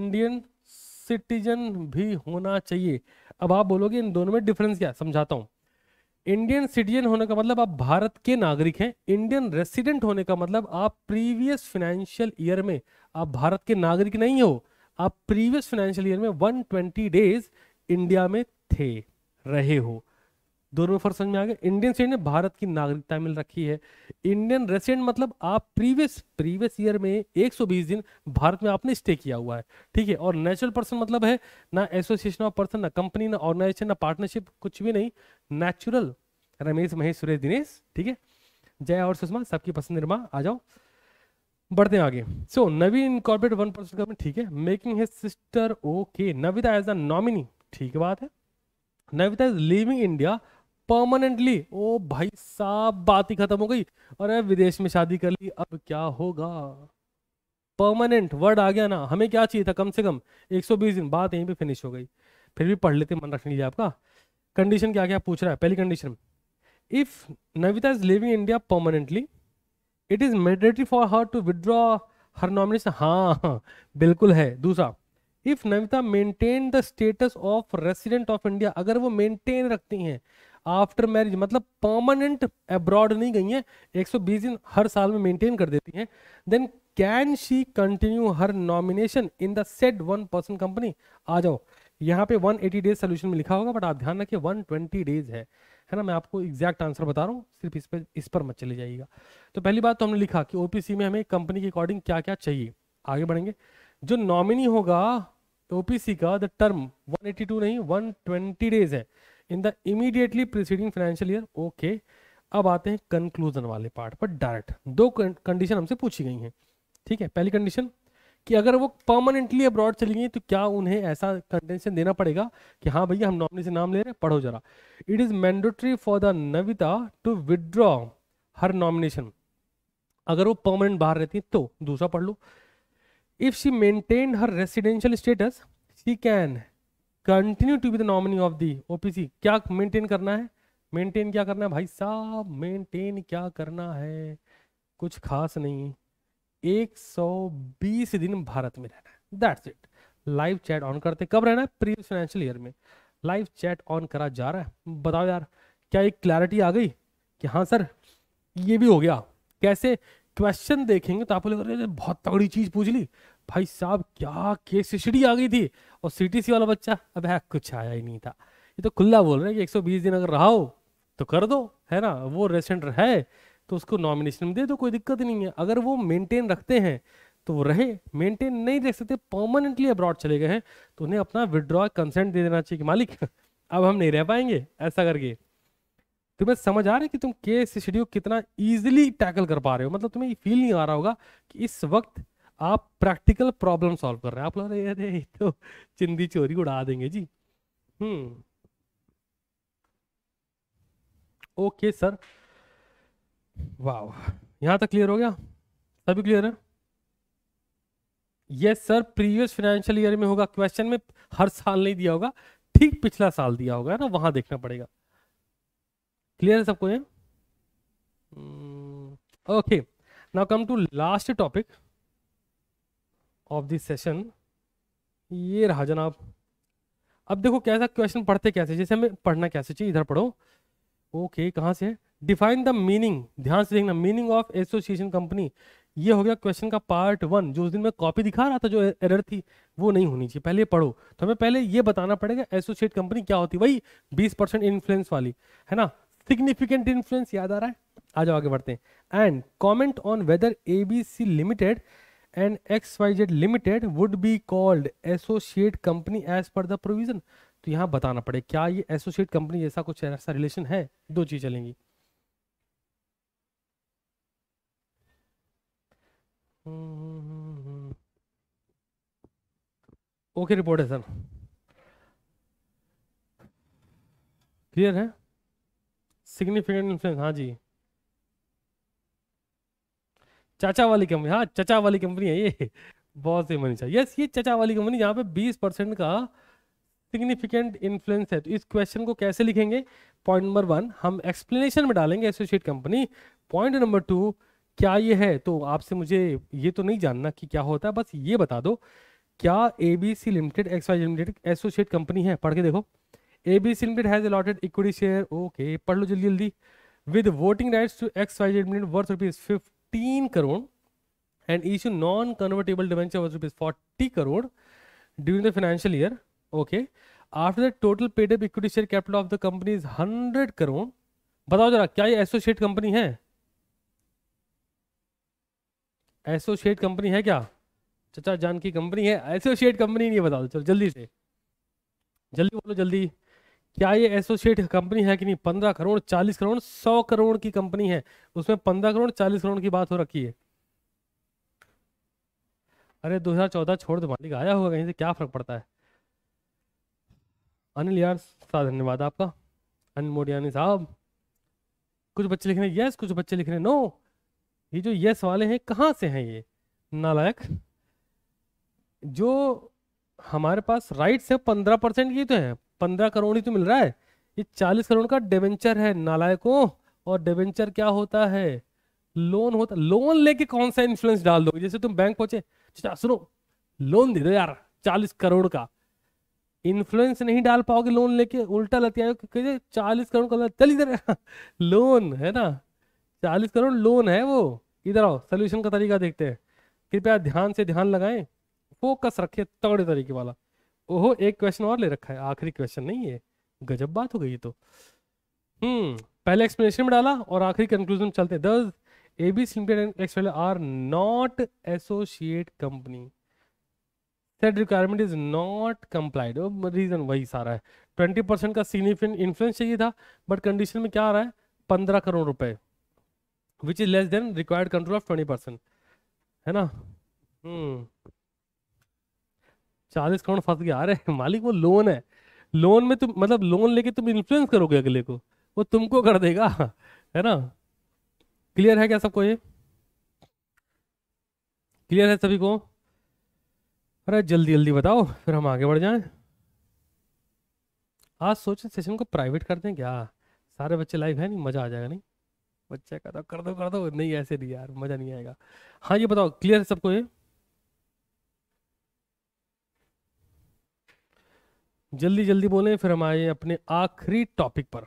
इंडियन सिटीजन भी होना चाहिए अब आप बोलोगे इन दोनों में डिफरेंस क्या समझाता हूँ इंडियन सिटीजन होने का मतलब आप भारत के नागरिक हैं इंडियन रेसिडेंट होने का मतलब आप प्रीवियस फाइनेंशियल ईयर में आप भारत के नागरिक नहीं हो आप प्रीवियस फाइनेंशियल ईयर में 120 डेज इंडिया में थे रहे हो दोनों में समझ में आ गए इंडियन सिटीजन ने भारत की नागरिकता मिल रखी है इंडियन रेसिडेंट मतलब आप प्रीवियस प्रीवियस ईयर में 120 दिन भारत में आपने स्टे किया हुआ है ठीक है और नेचुरल पर्सन मतलब है ना एसोसिएशन ऑफ पर्सन ना कंपनी ना ऑर्गेनाइजेशन ना पार्टनरशिप कुछ भी नहीं नेचुरल रमेश महेश सुरेश दिनेश ठीक है जय और सुषमा सबकी पसंद निर्मा आ जाओ बढ़ते हैं आगे सो नवी Naveen incorporate one person government ठीक है making his sister okay Navita as a nominee ठीक बात है Navita is living India permanently ओ भाई साहब बात ही खत्म हो गई अरे विदेश में शादी कर ली अब क्या होगा परमानेंट वर्ड आ गया ना हमें क्या चाहिए था कम से कम 120 दिन बात यहीं पे फिनिश हो गई फिर भी पढ़ लेते मन रख लीजिए आपका कंडीशन क्या क्या पूछ रहा है पहली condition if Navita is living India permanently it is mandatory for her to withdraw her nomination हाँ बिल्कुल है दूसरा if Navita maintain the status of resident of India अगर वो मेंटेन रखती हैं आफ्टर मैरिज मतलब परमानेंट अब्रॉड नहीं गई हैं 120 दिन हर साल में मेंटेन कर देती हैं then can she continue her nomination in the said one person company आ जाओ यहाँ पे 180 एटी डेज सोल्यूशन में लिखा होगा बट आप ध्यान रखिए 120 डेज है है ना मैं आपको एग्जैक्ट आंसर बता रहा हूँ सिर्फ इस पर इस पर मत चले जाइएगा तो पहली बात तो हमने लिखा कि ओपीसी में हमें कंपनी के अकॉर्डिंग क्या क्या चाहिए आगे बढ़ेंगे जो नॉमिनी होगा ओपीसी का द टर्म 182 नहीं 120 डेज है in the immediately preceding financial year okay अब आते हैं कंक्लूजन वाले पार्ट पर डायरेक्ट दो कंडीशन हमसे पूछी गई हैं ठीक है पहली कंडीशन कि अगर वो परमानेंटली अब्रॉड चली गई तो क्या उन्हें ऐसा कंटेंशन देना पड़ेगा कि हाँ भैया हम नॉमिनी से नाम ले रहे हैं पढ़ो जरा it is mandatory for the Navita to withdraw her nomination अगर वो परमानेंट बाहर रहती है तो दूसरा पढ़ लो if she maintain her residential status she can continue to be the nominee of the OPC क्या मेंटेन करना है मेंटेन क्या करना है भाई साहब मेंटेन क्या करना है कुछ खास नहीं 120 दिन भारत में रहना है that's it live chat on करते कब रहना है प्रीवियस फाइनेंशियल ईयर में लाइव चैट ऑन करा जा रहा है बताओ यार क्या एक क्लैरिटी आ गई कि हाँ सर ये भी हो गया कैसे क्वेश्चन देखेंगे तो आप लोग बहुत तगड़ी चीज पूछ ली भाई साहब क्या केस खिचड़ी आ गई थी और सीटीसी वाला बच्चा अब है हाँ, कुछ आया ही नहीं था ये तो खुला बोल रहे हैं कि 120 दिन अगर रहा हो तो कर दो है ना वो रेसेंट है तो उसको नॉमिनेशन में दे दो कोई दिक्कत नहीं है अगर वो मेंटेन रखते हैं तो वो रहे मेंटेन नहीं रख सकते परमानेंटली अब्रॉड चले गए हैं तो उन्हें अपना विड्रॉ कंसेंट दे देना चाहिए कि मालिक अब हम नहीं रह पाएंगे ऐसा करके तुम्हें समझ आ रहा है कि तुम केस शेड्यूल कितना ईजिली टैकल कर पा रहे हो मतलब तुम्हें ये फील नहीं आ रहा होगा कि इस वक्त आप प्रैक्टिकल प्रॉब्लम सॉल्व कर रहे हैं आप लोग अरे तो चिंदी चोरी उड़ा देंगे जी हम्म ओके सर वाह यहां तक क्लियर हो गया सभी क्लियर है yes sir previous financial year में होगा क्वेश्चन में हर साल नहीं दिया होगा ठीक पिछला साल दिया होगा ना वहां देखना पड़ेगा क्लियर है सबको ये okay now come to last topic of this session ये रहा जनाब अब देखो कैसा क्वेश्चन पढ़ते कैसे जैसे हमें पढ़ना कैसे चाहिए इधर पढ़ो ओके कहाँ से डिफाइन द मीनिंग ध्यान से देखना मीनिंग ऑफ एसोसिएशन कंपनी ये हो गया क्वेश्चन का पार्ट वन जो उस दिन मैं कॉपी दिखा रहा था जो एरर थी वो नहीं होनी चाहिए पहले पढ़ो तो हमें पहले ये बताना पड़ेगा एसोसिएट कंपनी क्या होती वही बीस परसेंट इन्फ्लुएंस वाली है ना सिग्निफिकेंट इन्फ्लुएंस याद आ रहा है आ जाओ आगे बढ़ते हैं and comment on whether A B C limited X Y Z limited would be called associate company as per the provision तो यहां बताना पड़े क्या ये एसोसिएट कंपनी जैसा कुछ ऐसा रिलेशन है दो चीज चलेंगी ओके रिपोर्ट है सर क्लियर है सिग्निफिकेंट इन्फ्लुएंस हाँ जी चाचा वाली कंपनी हाँ चाचा वाली कंपनी है ये बहुत ही मनीषा यस ये चाचा वाली कंपनी यहाँ पे बीस परसेंट का सिग्निफिकेंट इन्फ्लुएंस है तो इस क्वेश्चन को कैसे लिखेंगे पॉइंट नंबर वन हम एक्सप्लेनेशन में डालेंगे associate company point number two क्या ये है तो आपसे मुझे ये तो नहीं जानना कि क्या होता है बस ये बता दो क्या A B C limited X Y limited associate company है पढ़ के देखो A B C limited has allotted equity share okay पढ़ लो जल्दी जल्दी with voting rights to X Y limited worth rupees fifty तीन crore and issue non convertible debenture was rupees forty crore during the financial year okay after the total paid up equity share capital of the company is hundred crore बताओ जरा क्या ये associate company है associate company है क्या चचा जान की कंपनी है एसोसिएट कंपनी नहीं बता दो चलो जल्दी से जल्दी बोलो जल्दी क्या ये एसोसिएट कंपनी है कि नहीं पंद्रह करोड़ चालीस करोड़ सौ करोड़ की कंपनी है उसमें पंद्रह करोड़ चालीस करोड़ की बात हो रखी है अरे 2014 छोड़ दो मालिक आया होगा कहीं से क्या फर्क पड़ता है अनिल यार सा धन्यवाद आपका अनिल मोडियानी साहब कुछ बच्चे लिख रहे यस कुछ बच्चे लिख रहे नो ये जो यस वाले हैं कहाँ से हैं ये नालायक जो हमारे पास राइट्स है पंद्रह परसेंट की तो है पंद्रह करोड़ ही तो मिल रहा है ये चालीस करोड़ का डेवेंचर है नालायकों और डेवेंचर क्या होता है लोन होता लोन लेके कौन सा इन्फ्लुएंस डाल दोगे जैसे तुम बैंक पहुंचे सुनो लोन दे दो यार चालीस करोड़ का इन्फ्लुएंस नहीं डाल पाओगे लोन लेके उल्टा लती चालीस करोड़ का चल इधर लोन *laughs* है ना चालीस करोड़ लोन है वो इधर आओ सोल्यूशन का तरीका देखते हैं कृपया ध्यान से ध्यान लगाएं फोकस रखिए तगड़े तरीके वाला ओहो एक क्वेश्चन और ले रखा है आखिरी क्वेश्चन नहीं है गजब बात हो गई तो हम्म पहले एक्सप्लेनेशन में डाला और आखिरी कंक्लूजन चलते दस ए बी एक्सपेल are not associate company set requirement is not complied reason वही सारा है ट्वेंटी परसेंट का सिग्निफिकेंट इन्फ्लुएंस चाहिए था बट कंडीशन में क्या आ रहा है पंद्रह करोड़ रुपए which is less than required control of twenty percent है ना हम्म hmm. चालीस करोड़ फंस गया अरे मालिक वो लोन है लोन में तुम मतलब लोन लेके तुम इन्फ्लुएंस करोगे अगले को वो तुमको कर देगा है ना क्लियर है क्या सबको ये क्लियर है सभी को अरे जल्दी जल्दी बताओ फिर हम आगे बढ़ जाएं आज सोचे सेशन को प्राइवेट कर दें क्या सारे बच्चे लाइव है नहीं मज़ा आ जाएगा नहीं कर दो तो कर दो कर दो नहीं ऐसे नहीं यार मज़ा नहीं आएगा हाँ ये बताओ क्लियर है सबको ये जल्दी जल्दी बोलें फिर हम आए अपने आखिरी टॉपिक पर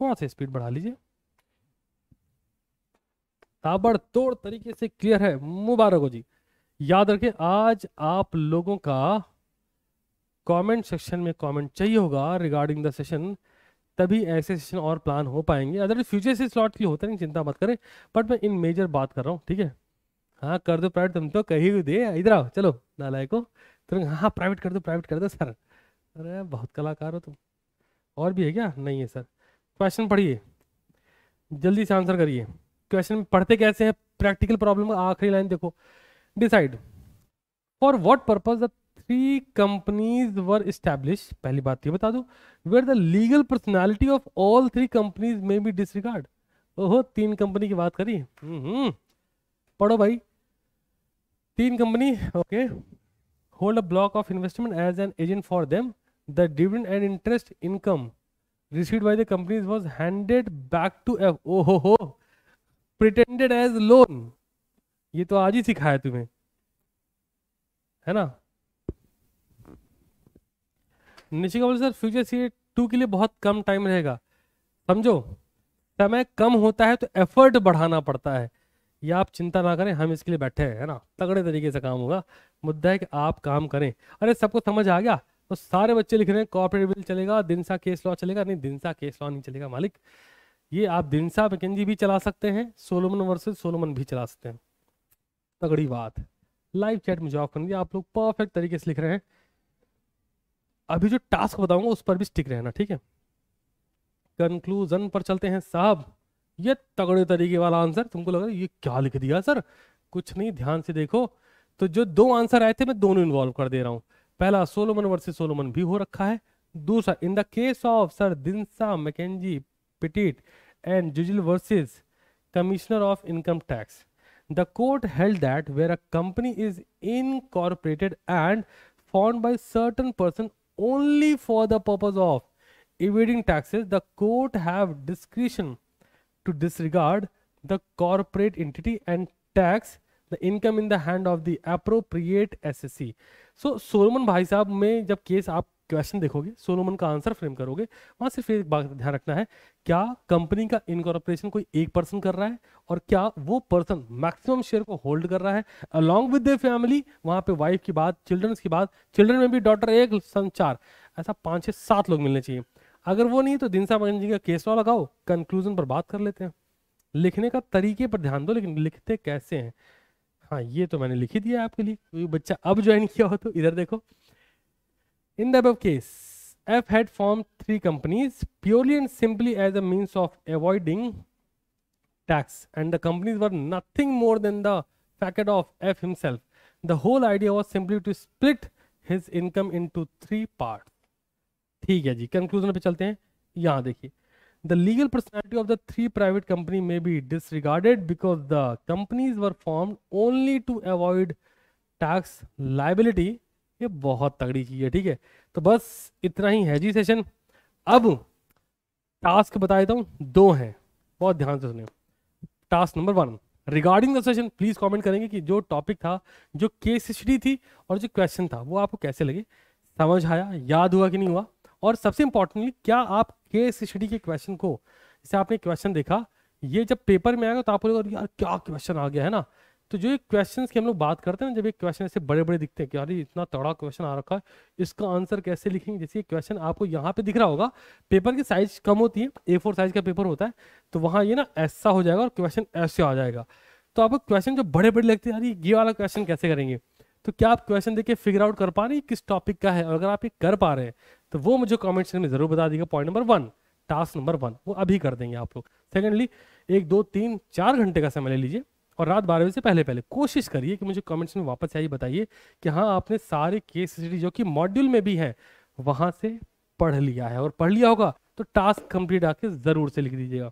थोड़ा सा स्पीड बढ़ा लीजिए ताबड़तोड़ तरीके से क्लियर है मुबारक हो जी याद रखें आज आप लोगों का कमेंट सेक्शन में कमेंट चाहिए होगा रिगार्डिंग द सेशन तभी ऐसे सेशन और प्लान हो पाएंगे अदर फ्यूचर से स्लॉट के लिए होता नहीं चिंता मत करें बट मैं इन मेजर बात कर रहा हूँ ठीक है हाँ कर दो प्राइड तुम तो कहीं भी दे इधर आओ चलो नालायको तो हाँ हाँ प्राइवेट कर दो प्राइवेट कर दो सर अरे बहुत कलाकार हो तुम और भी है क्या नहीं है सर क्वेश्चन पढ़िए जल्दी से आंसर करिए क्वेश्चन पढ़ते कैसे हैं प्रैक्टिकल प्रॉब्लम का आखिरी लाइन देखो decide for what purpose the three companies were establish पहली बात ये बता दो where the legal personality of all three companies may be disregard ओहो तीन कंपनी की बात करी हम्म, हम्म। पढ़ो भाई तीन company okay okay. hold a block of investment as an agent for them the dividend and interest income received by the companies was handed back to f oh ho ho pretended as loan ये तो आज ही सिखाया तुम्हें है ना निशिका बोले sir future C to के लिए बहुत कम टाइम रहेगा समझो समय कम होता है तो एफर्ट बढ़ाना पड़ता है ये आप चिंता ना करें हम इसके लिए बैठे हैं है ना तगड़े तरीके से काम होगा मुद्दा है कि आप काम करें अरे सबको समझ आ गया तो सारे बच्चे लिख रहे हैं कॉपरेट बिल चलेगा दिनसा केस लॉ चलेगा नहीं दिनसा केस लॉ नहीं चलेगा मालिक ये आप दिनसा मैकेजी भी चला सकते हैं सोलोमन वर्सेज सोलोमन भी चला सकते हैं तगड़ी बात लाइव चैट में जॉब करेंगे आप लोग परफेक्ट तरीके से लिख रहे हैं अभी जो टास्क बताऊंगा उस पर भी स्टिक रहना ठीक है कंक्लूजन पर चलते हैं साहब ये तगड़े तरीके वाला आंसर तुमको लग रहा है ये क्या लिख दिया सर कुछ नहीं ध्यान से देखो तो जो दो आंसर आए थे मैं दोनों इन्वॉल्व कर दे रहा हूँ पहला सोलोमन वर्सेस सोलोमन भी हो रखा है दूसरा in the case of sir Dinshaw Maneckji Petit and जुजिल versus commissioner of income tax the court held that where a company is incorporated and formed by certain person only for the purpose of evading taxes the court have discretion to disregard the corporate entity and tax the income in the hand of the appropriate SSC. So Solomon भाई साहब में जब case आप question देखोगे Solomon का answer frame करोगे वहां सिर्फ एक बात ध्यान रखना है क्या कंपनी का इनकॉर्पोरेशन कोई एक पर्सन कर रहा है और क्या वो पर्सन मैक्सिमम शेयर को होल्ड कर रहा है अलॉन्ग विद द फैमिली वहां पे वाइफ की बात चिल्ड्रंस की बात चिल्ड्रन में भी डॉटर एक सन चार ऐसा पांच छह सात लोग मिलने चाहिए अगर वो नहीं तो दिनसा मगन जी का केस ना लगाओ कंक्लूजन पर बात कर लेते हैं लिखने का तरीके पर ध्यान दो लेकिन लिखते कैसे हैं हाँ ये तो मैंने लिख ही दिया आपके लिए क्योंकि बच्चा अब ज्वाइन किया हो तो इधर देखो in the case F had form three companies purely and simply as a means of avoiding tax and the companies were nothing more than the packet of F himself the whole idea was simply to split his income in to three part ठीक है जी conclusion पे चलते हैं यहाँ देखिए the legal personality of the three private company may be disregarded because the companies were form only to avoid tax liability ये बहुत तगड़ी चीज़ है ठीक है तो बस इतना ही है जी सेशन अब टास्क बता देता हूँ दो हैं बहुत ध्यान से सुने task number one regarding the session please comment करेंगे कि जो टॉपिक था जो केस हिस्ट्री थी और जो क्वेश्चन था वो आपको कैसे लगे समझ आया याद हुआ कि नहीं हुआ और सबसे इंपॉर्टेंटली क्या आप केस स्टडी के क्वेश्चन को जैसे आपने क्वेश्चन देखा ये जब पेपर में आएगा तो आप बोलेगा यार क्या क्वेश्चन आ गया है ना तो जो ये क्वेश्चन की हम लोग बात करते हैं ना जब ये क्वेश्चन ऐसे बड़े बड़े दिखते हैं कि यार इतना तड़ा क्वेश्चन आ रखा है इसका आंसर कैसे लिखेंगे जैसे ये क्वेश्चन आपको यहाँ पे दिख रहा होगा पेपर की साइज कम होती है ए फोर साइज का पेपर होता है तो वहाँ ये ना ऐसा हो जाएगा और क्वेश्चन ऐसे आ जाएगा तो आपको क्वेश्चन जो बड़े बड़े लगते हैं यार ये वाला क्वेश्चन कैसे करेंगे तो क्या आप क्वेश्चन देखिए फिगर आउट कर पा रहे हैं किस टॉपिक का है और अगर आप ये कर पा रहे हैं तो वो मुझे कॉमेंट सेक्शन में जरूर बता दीजिएगा point number one task number one वो अभी कर देंगे आप लोग सेकेंडली एक दो तीन चार घंटे का समय ले लीजिए और रात बारह बजे से पहले पहले कोशिश करिए कि मुझे कमेंट्स में वापस आइए बताइए कि हाँ आपने सारे केस स्टडी जो कि मॉड्यूल में भी है वहाँ से पढ़ लिया है और पढ़ लिया होगा तो टास्क कंप्लीट आके ज़रूर से लिख दीजिएगा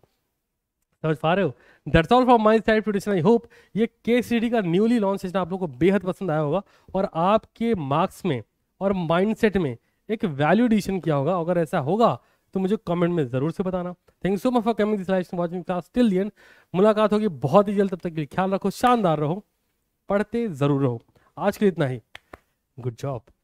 समझ पा रहे हो that's all for my side प्रोडिशन आई होप ये के का न्यूली लॉन्च सेशन आप लोग को बेहद पसंद आया होगा और आपके मार्क्स में और माइंडसेट में एक वैल्यू एडिशन किया होगा अगर ऐसा होगा तो मुझे कमेंट में जरूर से बताना thank you so much for coming this life watching class till the end मुलाकात होगी बहुत ही जल्द तब तक के लिए ख्याल रखो शानदार रहो पढ़ते जरूर रहो आज के लिए इतना ही गुड जॉब